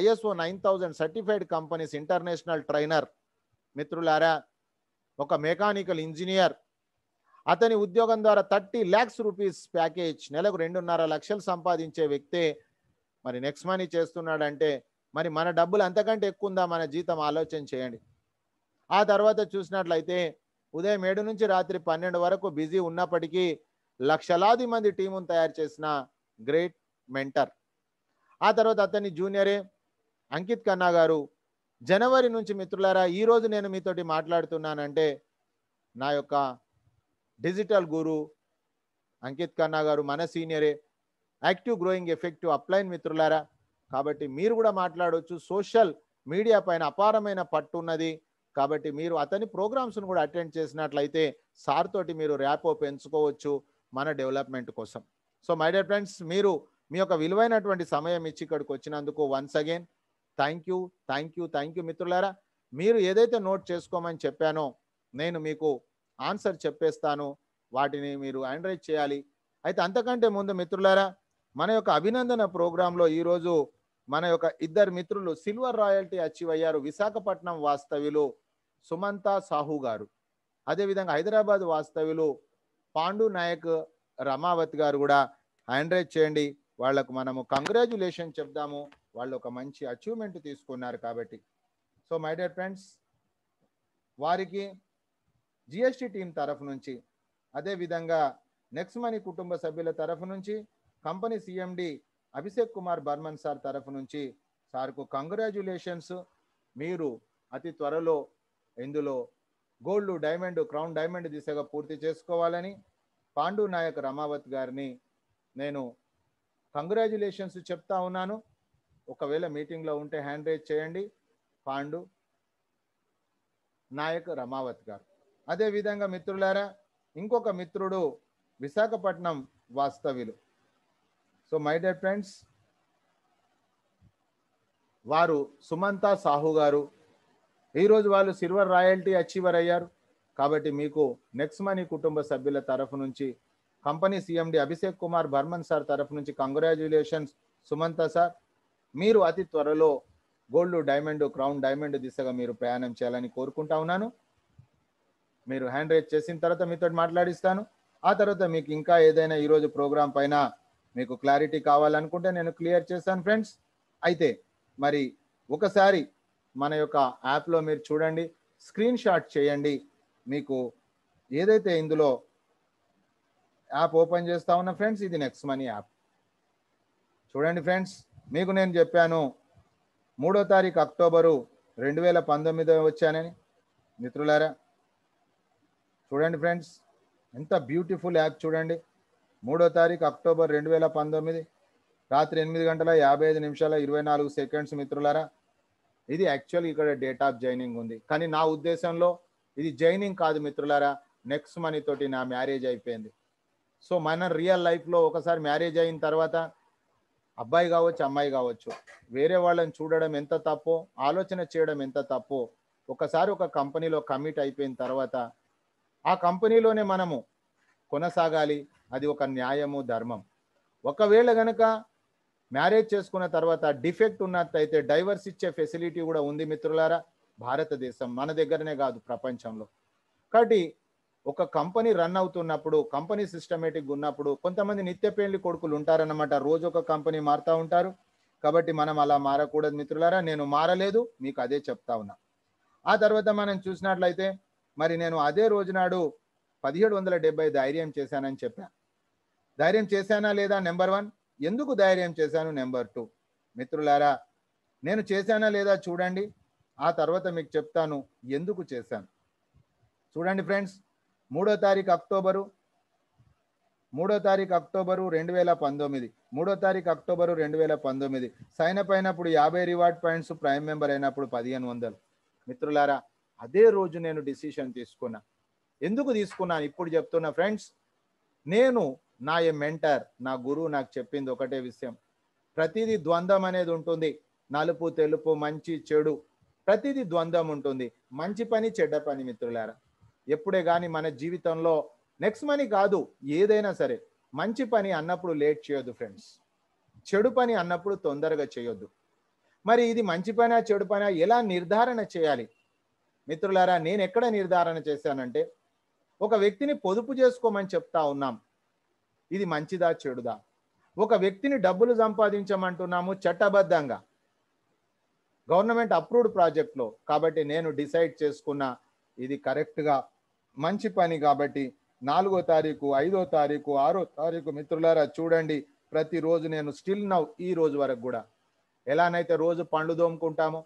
ISO nine thousand certified companies international trainer మిత్రులారా ఒక మెకానికల్ ఇంజనీర్ అతని ఉద్యోగం ద్వారా థర్టీ ల్యాక్స్ రూపీస్ ప్యాకేజ్ నెలకు రెండున్నర లక్షలు సంపాదించే వ్యక్తే మరి నెక్స్ట్ మనీ చేస్తున్నాడంటే మరి మన డబ్బులు అంతకంటే ఎక్కువ ఉందా మన జీతం ఆలోచన చేయండి ఆ తర్వాత చూసినట్లయితే ఉదయం ఏడు నుంచి రాత్రి పన్నెండు వరకు బిజీ ఉన్నప్పటికీ లక్షలాది మంది టీమును తయారు చేసిన గ్రేట్ మెంటర్ ఆ తర్వాత అతని జూనియరే అంకిత్ ఖన్నా గారు జనవరి నుంచి మిత్రులారా ఈరోజు నేను మీతోటి మాట్లాడుతున్నానంటే నా యొక్క డిజిటల్ గురు అంకిత్ ఖన్నా గారు మన సీనియరే యాక్టివ్ గ్రోయింగ్ ఎఫెక్టివ్ అప్లైన్ మిత్రులారా కాబట్టి మీరు కూడా మాట్లాడవచ్చు సోషల్ మీడియా పైన అపారమైన పట్టు ఉన్నది కాబట్టి మీరు అతని ప్రోగ్రామ్స్ను కూడా అటెండ్ చేసినట్లయితే సార్ తోటి మీరు ర్యాపో పెంచుకోవచ్చు మన డెవలప్మెంట్ కోసం సో మై డియర్ ఫ్రెండ్స్ మీరు మీ యొక్క విలువైనటువంటి సమయం ఇచ్చి ఇక్కడికి వచ్చినందుకు once again thank you thank you thank you మిత్రులారా మీరు ఏదైతే నోట్ చేసుకోమని చెప్పానో నేను మీకు ఆన్సర్ చెప్పేస్తాను వాటిని మీరు అనలైజ్ చేయాలి అయితే అంతకంటే ముందు మిత్రులారా మన యొక్క అభినందన ప్రోగ్రాంలో ఈరోజు మన యొక్క ఇద్దరు మిత్రులు సిల్వర్ రాయల్టీ అచీవ్ అయ్యారు విశాఖపట్నం వాస్తవ్యులు సుమంత సాహు గారు అదేవిధంగా హైదరాబాద్ వాస్తవ్యులు పాండు నాయక్ రమావత్ గారు కూడా హ్యాండ్రైజ్ చేయండి వాళ్లకు మనము కంగ్రాచులేషన్ చెప్దాము వాళ్ళు ఒక మంచి అచీవ్మెంట్ తీసుకున్నారు కాబట్టి సో మై డియర్ ఫ్రెండ్స్ వారికి జిఎస్టి టీం తరఫు నుంచి అదేవిధంగా నెక్స్ట్ మనీ కుటుంబ సభ్యుల తరఫు నుంచి company CMD Abhishek Kumar Barman sir తరఫు నుంచి సార్కు కంగ్రాచ్యులేషన్స్ మీరు అతి త్వరలో ఇందులో గోల్డ్ డైమండ్ క్రౌన్ డైమండ్ దిశగా పూర్తి చేసుకోవాలని పాండు నాయక్ రమావత్ గారిని నేను కంగ్రాచ్యులేషన్స్ చెప్తా ఉన్నాను ఒకవేళ మీటింగ్లో ఉంటే హ్యాండ్ రేజ్ చేయండి పాండు నాయక్ రమావత్ గారు అదేవిధంగా మిత్రులారా ఇంకొక మిత్రుడు విశాఖపట్నం వాస్తవ్యులు సో మై డియర్ ఫ్రెండ్స్ వారు సుమంత సాహు గారు ఈరోజు వాళ్ళు సిల్వర్ రాయల్టీ అచీవర్ అయ్యారు కాబట్టి మీకు నెక్స్ట్ మనీ కుటుంబ సభ్యుల తరఫు నుంచి company CMD Abhishek Kumar Barman sir తరఫు నుంచి కంగ్రాచులేషన్స్ సుమంత సార్ మీరు అతి త్వరలో గోల్డ్ డైమండ్ క్రౌన్ డైమండ్ దిశగా మీరు ప్రయాణం చేయాలని కోరుకుంటా ఉన్నాను మీరు హ్యాండ్ రేజ్ చేసిన తర్వాత మీతో మాట్లాడిస్తాను ఆ తర్వాత మీకు ఇంకా ఏదైనా ఈరోజు ప్రోగ్రాం పైన మీకు క్లారిటీ కావాలనుకుంటే నేను క్లియర్ చేశాను ఫ్రెండ్స్ అయితే మరి ఒకసారి మన యొక్క యాప్లో మీరు చూడండి స్క్రీన్ షాట్ చేయండి మీకు ఏదైతే ఇందులో యాప్ ఓపెన్ చేస్తా ఉన్న ఫ్రెండ్స్ ఇది నెక్స్ట్ మనీ యాప్ చూడండి ఫ్రెండ్స్ మీకు నేను చెప్పాను మూడో తారీఖు అక్టోబరు రెండు వేల పంతొమ్మిదో వచ్చానని మిత్రులారా చూడండి ఫ్రెండ్స్ ఎంత బ్యూటిఫుల్ యాప్ చూడండి మూడో తారీఖు అక్టోబర్ రెండు వేల పంతొమ్మిది రాత్రి ఎనిమిది గంటల యాభై ఐదు నిమిషాల ఇరవై నాలుగు సెకండ్స్ మిత్రులారా ఇది యాక్చువల్ ఇక్కడ డేట్ ఆఫ్ జైనింగ్ ఉంది కానీ నా ఉద్దేశంలో ఇది జైనింగ్ కాదు మిత్రులారా నెక్స్ట్ మనీ తోటి నా మ్యారేజ్ అయిపోయింది సో మన రియల్ లైఫ్లో ఒకసారి మ్యారేజ్ అయిన తర్వాత అబ్బాయి కావచ్చు అమ్మాయి కావచ్చు వేరే వాళ్ళని చూడడం ఎంత తప్పో ఆలోచన చేయడం ఎంత తప్పో ఒకసారి ఒక కంపెనీలో కమిట్ అయిపోయిన తర్వాత ఆ కంపెనీలోనే మనము కొనసాగాలి అది ఒక న్యాయము ధర్మం ఒకవేళ గనక మ్యారేజ్ చేసుకున్న తర్వాత డిఫెక్ట్ ఉన్నట్టయితే డైవర్స్ ఇచ్చే ఫెసిలిటీ కూడా ఉంది మిత్రులారా భారతదేశం మన దగ్గరనే కాదు ప్రపంచంలో కాబట్టి ఒక కంపెనీ రన్ అవుతున్నప్పుడు కంపెనీ సిస్టమేటిక్ ఉన్నప్పుడు కొంతమంది నిత్య పేళ్లి కొడుకులు ఉంటారన్నమాట రోజు ఒక కంపెనీ మారుతూ ఉంటారు కాబట్టి మనం అలా మారకూడదు మిత్రులారా నేను మారలేదు మీకు అదే చెప్తా ఉన్నా ఆ తర్వాత మనం చూసినట్లయితే మరి నేను అదే రోజునాడు పదిహేడు వందల డెబ్బై ధైర్యం చేశానని చెప్పా ధైర్యం చేశానా లేదా నెంబర్ వన్ ఎందుకు ధైర్యం చేశాను నెంబర్ టూ మిత్రులారా నేను చేశానా లేదా చూడండి ఆ తర్వాత మీకు చెప్తాను ఎందుకు చేశాను చూడండి ఫ్రెండ్స్ మూడో తారీఖు అక్టోబరు మూడో తారీఖు అక్టోబరు రెండు వేల పంతొమ్మిది మూడో తారీఖు అక్టోబరు రెండు వేల పంతొమ్మిది సైన్ అప్ అయినప్పుడు యాభై రివార్డ్ పాయింట్స్ ప్రైమ్ మెంబర్ అయినప్పుడు పదిహేను వందలు మిత్రులారా అదే రోజు నేను డిసిషన్ తీసుకున్నా ఎందుకు తీసుకున్నాను ఇప్పుడు చెప్తున్నా ఫ్రెండ్స్ నేను నా మెంటర్ నా గురువు నాకు చెప్పింది ఒకటే విషయం ప్రతిదీ ద్వంద్వం అనేది ఉంటుంది నలుపు తెలుపు మంచి చెడు ప్రతిదీ ద్వంద్వం ఉంటుంది మంచి పని చెడ్డ పని మిత్రులారా ఎప్పుడే కానీ మన జీవితంలో నెక్స్ట్ మనీ కాదు ఏదైనా సరే మంచి పని అన్నప్పుడు లేట్ చేయొద్దు ఫ్రెండ్స్ చెడు పని అన్నప్పుడు తొందరగా చేయొద్దు మరి ఇది మంచి పని చెడు పని ఎలా నిర్ధారణ చేయాలి మిత్రులారా నేను ఎక్కడ నిర్ధారణ చేశానంటే ఒక వ్యక్తిని పొదుపు చేసుకోమని చెప్తా ఉన్నాం ఇది మంచిదా చెడుదా ఒక వ్యక్తిని డబ్బులు సంపాదించమంటున్నాము చట్టబద్ధంగా గవర్నమెంట్ అప్రూవ్డ్ ప్రాజెక్ట్లో కాబట్టి నేను డిసైడ్ చేసుకున్న ఇది కరెక్ట్గా మంచి పని కాబట్టి నాలుగో తారీఖు ఐదో తారీఖు ఆరో తారీఖు మిత్రులారా చూడండి ప్రతిరోజు నేను స్టిల్ నవ్ ఈ రోజు వరకు కూడా ఎలానైతే రోజు పండ్లు దోముకుంటామో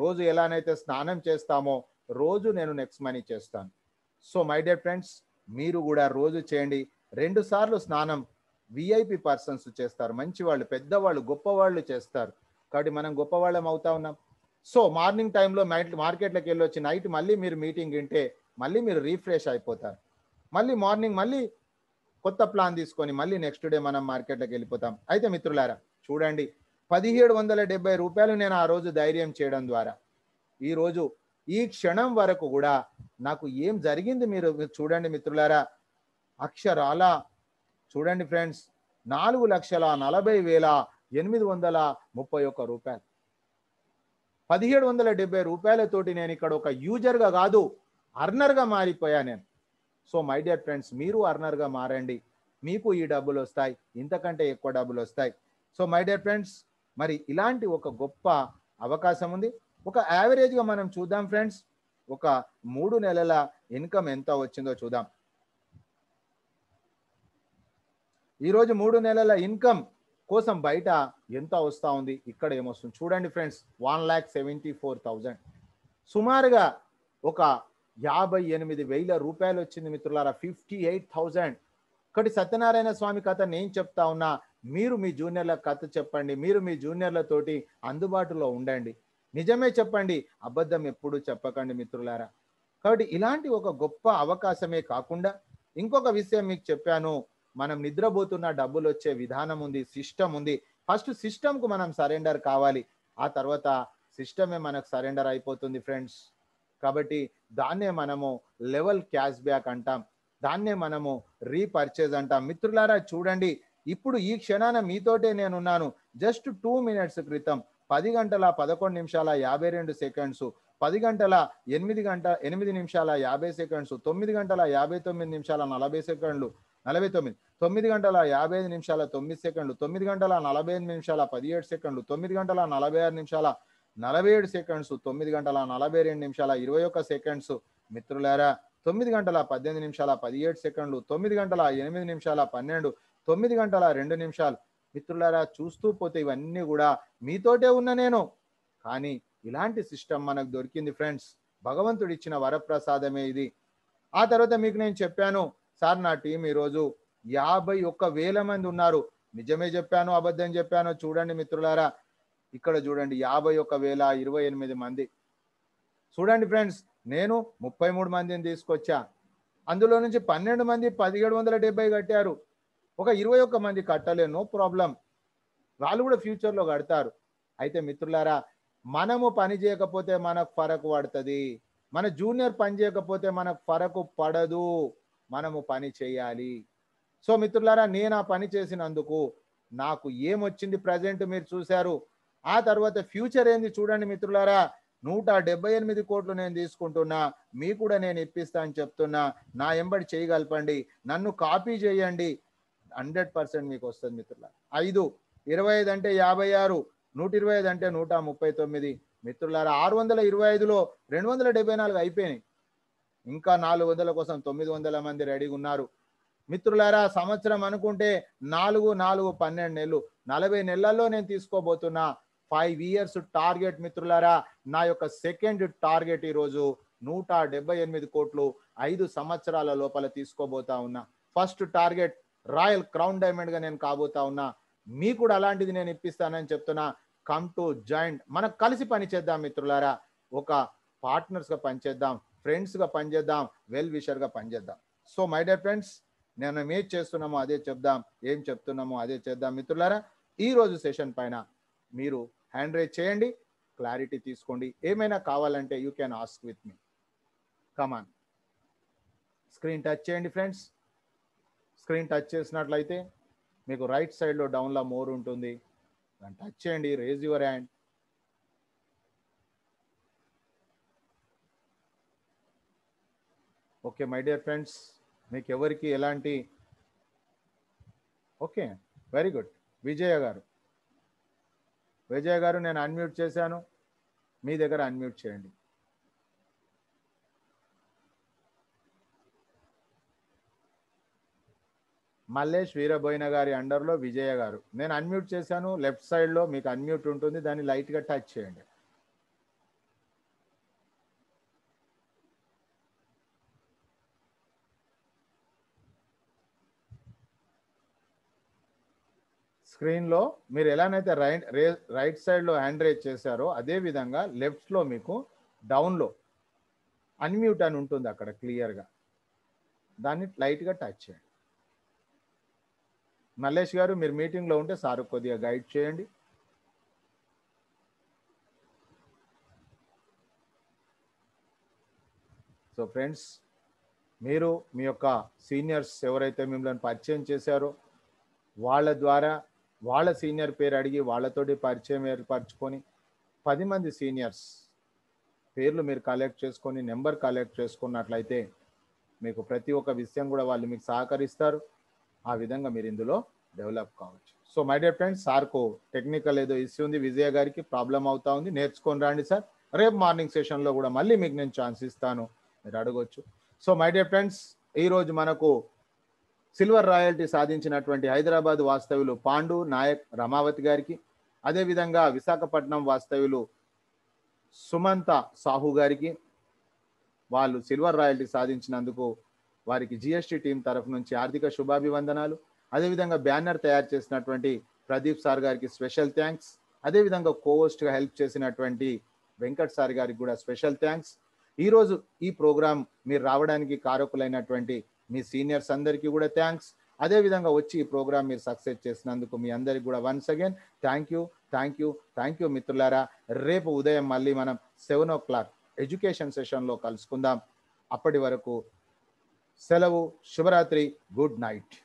రోజు ఎలానైతే స్నానం చేస్తామో రోజు నేను నెక్స్ట్ మనీ చేస్తాను సో మై డియర్ ఫ్రెండ్స్ మీరు కూడా రోజు చేయండి రెండు సార్లు స్నానం విఐపి పర్సన్స్ చేస్తారు మంచి వాళ్ళు పెద్దవాళ్ళు గొప్పవాళ్ళు చేస్తారు కాబట్టి మనం గొప్పవాళ్ళం అవుతా ఉన్నాం సో మార్నింగ్ టైంలో మార్కెట్లకు వచ్చి నైట్ మళ్ళీ మీరు మీటింగ్ వింటే మళ్ళీ మీరు రీఫ్రెష్ అయిపోతారు మళ్ళీ మార్నింగ్ మళ్ళీ కొత్త ప్లాన్ తీసుకొని మళ్ళీ నెక్స్ట్ డే మనం మార్కెట్లోకి వెళ్ళిపోతాం అయితే మిత్రులారా చూడండి పదిహేడు వందల డెబ్బై రూపాయలు నేను ఆ రోజు ధైర్యం చేయడం ద్వారా ఈరోజు ఈ క్షణం వరకు కూడా నాకు ఏం జరిగింది మీరు చూడండి మిత్రులారా అక్షరాల చూడండి ఫ్రెండ్స్ నాలుగు లక్షల నలభై వేల ఎనిమిది వందల ముప్పై ఒక్క రూపాయలు పదిహేడు వందల డెబ్బై రూపాయలతోటి నేను ఇక్కడ ఒక యూజర్గా కాదు అర్నర్గా మారిపోయా నేను సో మై డియర్ ఫ్రెండ్స్ మీరు అర్నర్గా మారండి మీకు ఈ డబ్బులు వస్తాయి ఇంతకంటే ఎక్కువ డబ్బులు వస్తాయి సో మై డియర్ ఫ్రెండ్స్ మరి ఇలాంటి ఒక గొప్ప అవకాశం ఉంది ఒక యావరేజ్గా మనం చూద్దాం ఫ్రెండ్స్ ఒక మూడు నెలల ఇన్కమ్ ఎంత వచ్చిందో చూద్దాం ఈరోజు మూడు నెలల ఇన్కమ్ కోసం బయట ఎంత వస్తూ ఉంది ఇక్కడ ఏమొస్తుంది చూడండి friends one lakh seventy four thousand సుమారుగా ఒక యాభై ఎనిమిది వేల రూపాయలు వచ్చింది మిత్రులారా ఫిఫ్టీ ఎయిట్ థౌజండ్ ఒకటి సత్యనారాయణ స్వామి కథ నేను చెప్తా ఉన్నా మీరు మీ జూనియర్ల కథ చెప్పండి మీరు మీ జూనియర్లతోటి అందుబాటులో ఉండండి నిజమే చెప్పండి అబద్ధం ఎప్పుడు చెప్పకండి మిత్రులారా కాబట్టి ఇలాంటి ఒక గొప్ప అవకాశమే కాకుండా ఇంకొక విషయం మీకు చెప్పాను మనం నిద్రపోతున్న డబ్బులు వచ్చే విధానం ఉంది సిస్టమ్ ఉంది ఫస్ట్ సిస్టమ్కు మనం సరెండర్ కావాలి ఆ తర్వాత సిస్టమే మనకు సరెండర్ అయిపోతుంది ఫ్రెండ్స్ కాబట్టి దాన్నే మనము లెవెల్ క్యాష్ బ్యాక్ అంటాం దాన్నే మనము రీపర్చేజ్ అంటాం మిత్రులారా చూడండి ఇప్పుడు ఈ క్షణాన మీతోటే నేనున్నాను జస్ట్ టూ మినిట్స్ క్రితం పది గంటల పదకొండు నిమిషాల యాభై రెండు సెకండ్స్ పది గంటల ఎనిమిది గంట ఎనిమిది నిమిషాల యాభై సెకండ్స్ తొమ్మిది గంటల యాభై తొమ్మిది నిమిషాల నలభై సెకండ్లు నలభై తొమ్మిది తొమ్మిది గంటల యాభై ఐదు నిమిషాల తొమ్మిది సెకండ్లు తొమ్మిది గంటల నలభై ఐదు నిమిషాల పదిహేడు సెకండ్లు తొమ్మిది గంటల నలభై ఆరు నిమిషాల నలభై ఏడు సెకండ్స్ తొమ్మిది గంటల నలభై రెండు నిమిషాల ఇరవై ఒక్క సెకండ్స్ మిత్రులారా తొమ్మిది గంటల పద్దెనిమిది నిమిషాల పదిహేడు సెకండ్లు తొమ్మిది గంటల ఎనిమిది నిమిషాల పన్నెండు తొమ్మిది గంటల రెండు నిమిషాలు మిత్రులారా చూస్తూ పోతే ఇవన్నీ కూడా మీతోటే ఉన్న నేను కానీ ఇలాంటి సిస్టమ్ మనకు దొరికింది ఫ్రెండ్స్ భగవంతుడు ఇచ్చిన వరప్రసాదమే ఇది ఆ తర్వాత మీకు నేను చెప్పాను సార్ నా టీం ఈరోజు యాభై ఒక్క వేల మంది ఉన్నారు నిజమే చెప్పాను అబద్ధం చెప్పాను చూడండి మిత్రులారా ఇక్కడ చూడండి యాభై ఒక వేల ఇరవై ఎనిమిది మంది చూడండి ఫ్రెండ్స్ నేను ముప్పై మూడు మందిని తీసుకొచ్చా అందులో నుంచి పన్నెండు మంది పదిహేడు వందల డెబ్బై కట్టారు ఒక ఇరవై ఒక్క మంది కట్టలే నో ప్రాబ్లం వాళ్ళు కూడా ఫ్యూచర్లో కడతారు అయితే మిత్రులారా మనము పని చేయకపోతే మనకు ఫరకు పడుతుంది మన జూనియర్ పని చేయకపోతే మనకు ఫరకు పడదు మనము పని చేయాలి సో మిత్రులారా నేను ఆ పని చేసినందుకు నాకు ఏమొచ్చింది ప్రజెంట్ మీరు చూశారు ఆ తర్వాత ఫ్యూచర్ ఏంది చూడండి మిత్రులారా నూట డెబ్బై ఎనిమిది కోట్లు నేను తీసుకుంటున్నా మీ కూడా నేను ఇప్పిస్తా అని చెప్తున్నా నా ఎంబడి చేయగలపండి నన్ను కాపీ చేయండి హండ్రెడ్ పర్సెంట్ మీకు వస్తుంది మిత్రుల ఐదు ఇరవై ఐదు అంటే యాభై ఆరు నూట ఇరవై ఐదు అంటే నూట ముప్పై తొమ్మిది మిత్రులారా ఆరు వందల ఇరవై ఐదులో రెండు వందల డెబ్బై నాలుగు అయిపోయినాయి ఇంకా నాలుగు వందల కోసం తొమ్మిది వందల మంది రెడీగా ఉన్నారు మిత్రులారా సంవత్సరం అనుకుంటే నాలుగు నాలుగు పన్నెండు నెలలు నలభై నెలల్లో నేను తీసుకోబోతున్నా ఫైవ్ ఇయర్స్ టార్గెట్ మిత్రులారా నా యొక్క సెకండ్ టార్గెట్ ఈరోజు నూట డెబ్బై ఎనిమిది కోట్లు ఐదు సంవత్సరాల లోపల తీసుకోబోతా ఉన్నా ఫస్ట్ టార్గెట్ రాయల్ క్రౌన్ డైమండ్గా నేను కాబోతా ఉన్నా మీ కూడా అలాంటిది నేను ఇప్పిస్తానని చెప్తున్నా కమ్ టు జాయింట్ మనం కలిసి పని చేద్దాం మిత్రులారా ఒక గా పనిచేద్దాం ఫ్రెండ్స్గా పనిచేద్దాం వెల్ గా పనిచేద్దాం సో మై డియర్ ఫ్రెండ్స్ నేను ఏం చేస్తున్నామో అదే చెప్దాం ఏం చెప్తున్నామో అదే చేద్దాం మిత్రులారా ఈరోజు సెషన్ పైన మీరు హ్యాండ్ రేజ్ చేయండి క్లారిటీ తీసుకోండి ఏమైనా కావాలంటే you can ask with me come on screen touch చేయండి ఫ్రెండ్స్ స్క్రీన్ టచ్ చేసినట్లయితే మీకు రైట్ సైడ్లో డౌన్లో మోర్ ఉంటుంది దాన్ని టచ్ చేయండి raise your hand okay my dear friends మీకు ఎవరికి ఎలాంటి ఓకే వెరీ గుడ్ విజయ గారు విజయ్ గారు నేను అన్మ్యూట్ చేశాను మీ దగ్గర అన్మ్యూట్ చేయండి మల్లేష్ వీరబోయిన గారి అండర్లో విజయ గారు నేను అన్మ్యూట్ చేశాను లెఫ్ట్ సైడ్లో మీకు అన్మ్యూట్ ఉంటుంది దాన్ని లైట్గా టచ్ చేయండి స్క్రీన్లో మీరు ఎలానైతే రైట్ రైట్ సైడ్లో హ్యాండ్ రేజ్ చేశారో అదేవిధంగా లెఫ్ట్లో మీకు డౌన్లో అన్మ్యూట్ అని ఉంటుంది అక్కడ క్లియర్గా దాన్ని లైట్గా టచ్ చేయండి మల్లేష్ గారు మీరు మీటింగ్లో ఉంటే సార్ కొద్దిగా గైడ్ చేయండి సో ఫ్రెండ్స్ మీరు మీ యొక్క సీనియర్స్ ఎవరైతే మిమ్మల్ని పరిచయం చేశారో వాళ్ళ ద్వారా వాళ్ళ సీనియర్ పేరు అడిగి వాళ్ళతోటి పరిచయం ఏర్పరచుకొని పది మంది సీనియర్స్ పేర్లు మీరు కలెక్ట్ చేసుకొని నెంబర్ కలెక్ట్ చేసుకున్నట్లయితే మీకు ప్రతి ఒక్క విషయం కూడా వాళ్ళు మీకు సహకరిస్తారు ఆ విధంగా మీరు ఇందులో డెవలప్ కావచ్చు సో మై డియర్ ఫ్రెండ్స్ సార్కు టెక్నికల్ ఏదో ఇష్యూ ఉంది విజయ గారికి ప్రాబ్లం అవుతా ఉంది నేర్చుకొని రండి సార్ రేపు మార్నింగ్ సెషన్లో కూడా మళ్ళీ మీకు నేను ఛాన్స్ ఇస్తాను మీరు అడగొచ్చు సో మై డియర్ ఫ్రెండ్స్ ఈరోజు మనకు సిల్వర్ రాయల్టీ సాధించినటువంటి హైదరాబాద్ వాస్తవ్యులు పాండు నాయక్ రమావతి గారికి అదేవిధంగా విశాఖపట్నం వాస్తవ్యులు సుమంత సాహు గారికి వాళ్ళు సిల్వర్ రాయల్టీ సాధించినందుకు వారికి జిఎస్టి టీం తరఫు నుంచి ఆర్థిక శుభాభివందనాలు అదేవిధంగా బ్యానర్ తయారు చేసినటువంటి ప్రదీప్ సార్ గారికి స్పెషల్ థ్యాంక్స్ అదేవిధంగా కోవోస్ట్గా హెల్ప్ చేసినటువంటి వెంకట్ సార్ గారికి కూడా స్పెషల్ థ్యాంక్స్ ఈరోజు ఈ ప్రోగ్రాం మీరు రావడానికి కారకులైనటువంటి మీ సీనియర్స్ అందరికీ కూడా థ్యాంక్స్ అదేవిధంగా వచ్చి ఈ ప్రోగ్రామ్ మీరు సక్సెస్ చేసినందుకు మీ అందరికి కూడా once again thank you thank you thank you మిత్రులారా రేపు ఉదయం మళ్ళీ మనం సెవెన్ ఓ క్లాక్ ఎడ్యుకేషన్ సెషన్లో కలుసుకుందాం అప్పటి వరకు సెలవు శుభరాత్రి గుడ్ నైట్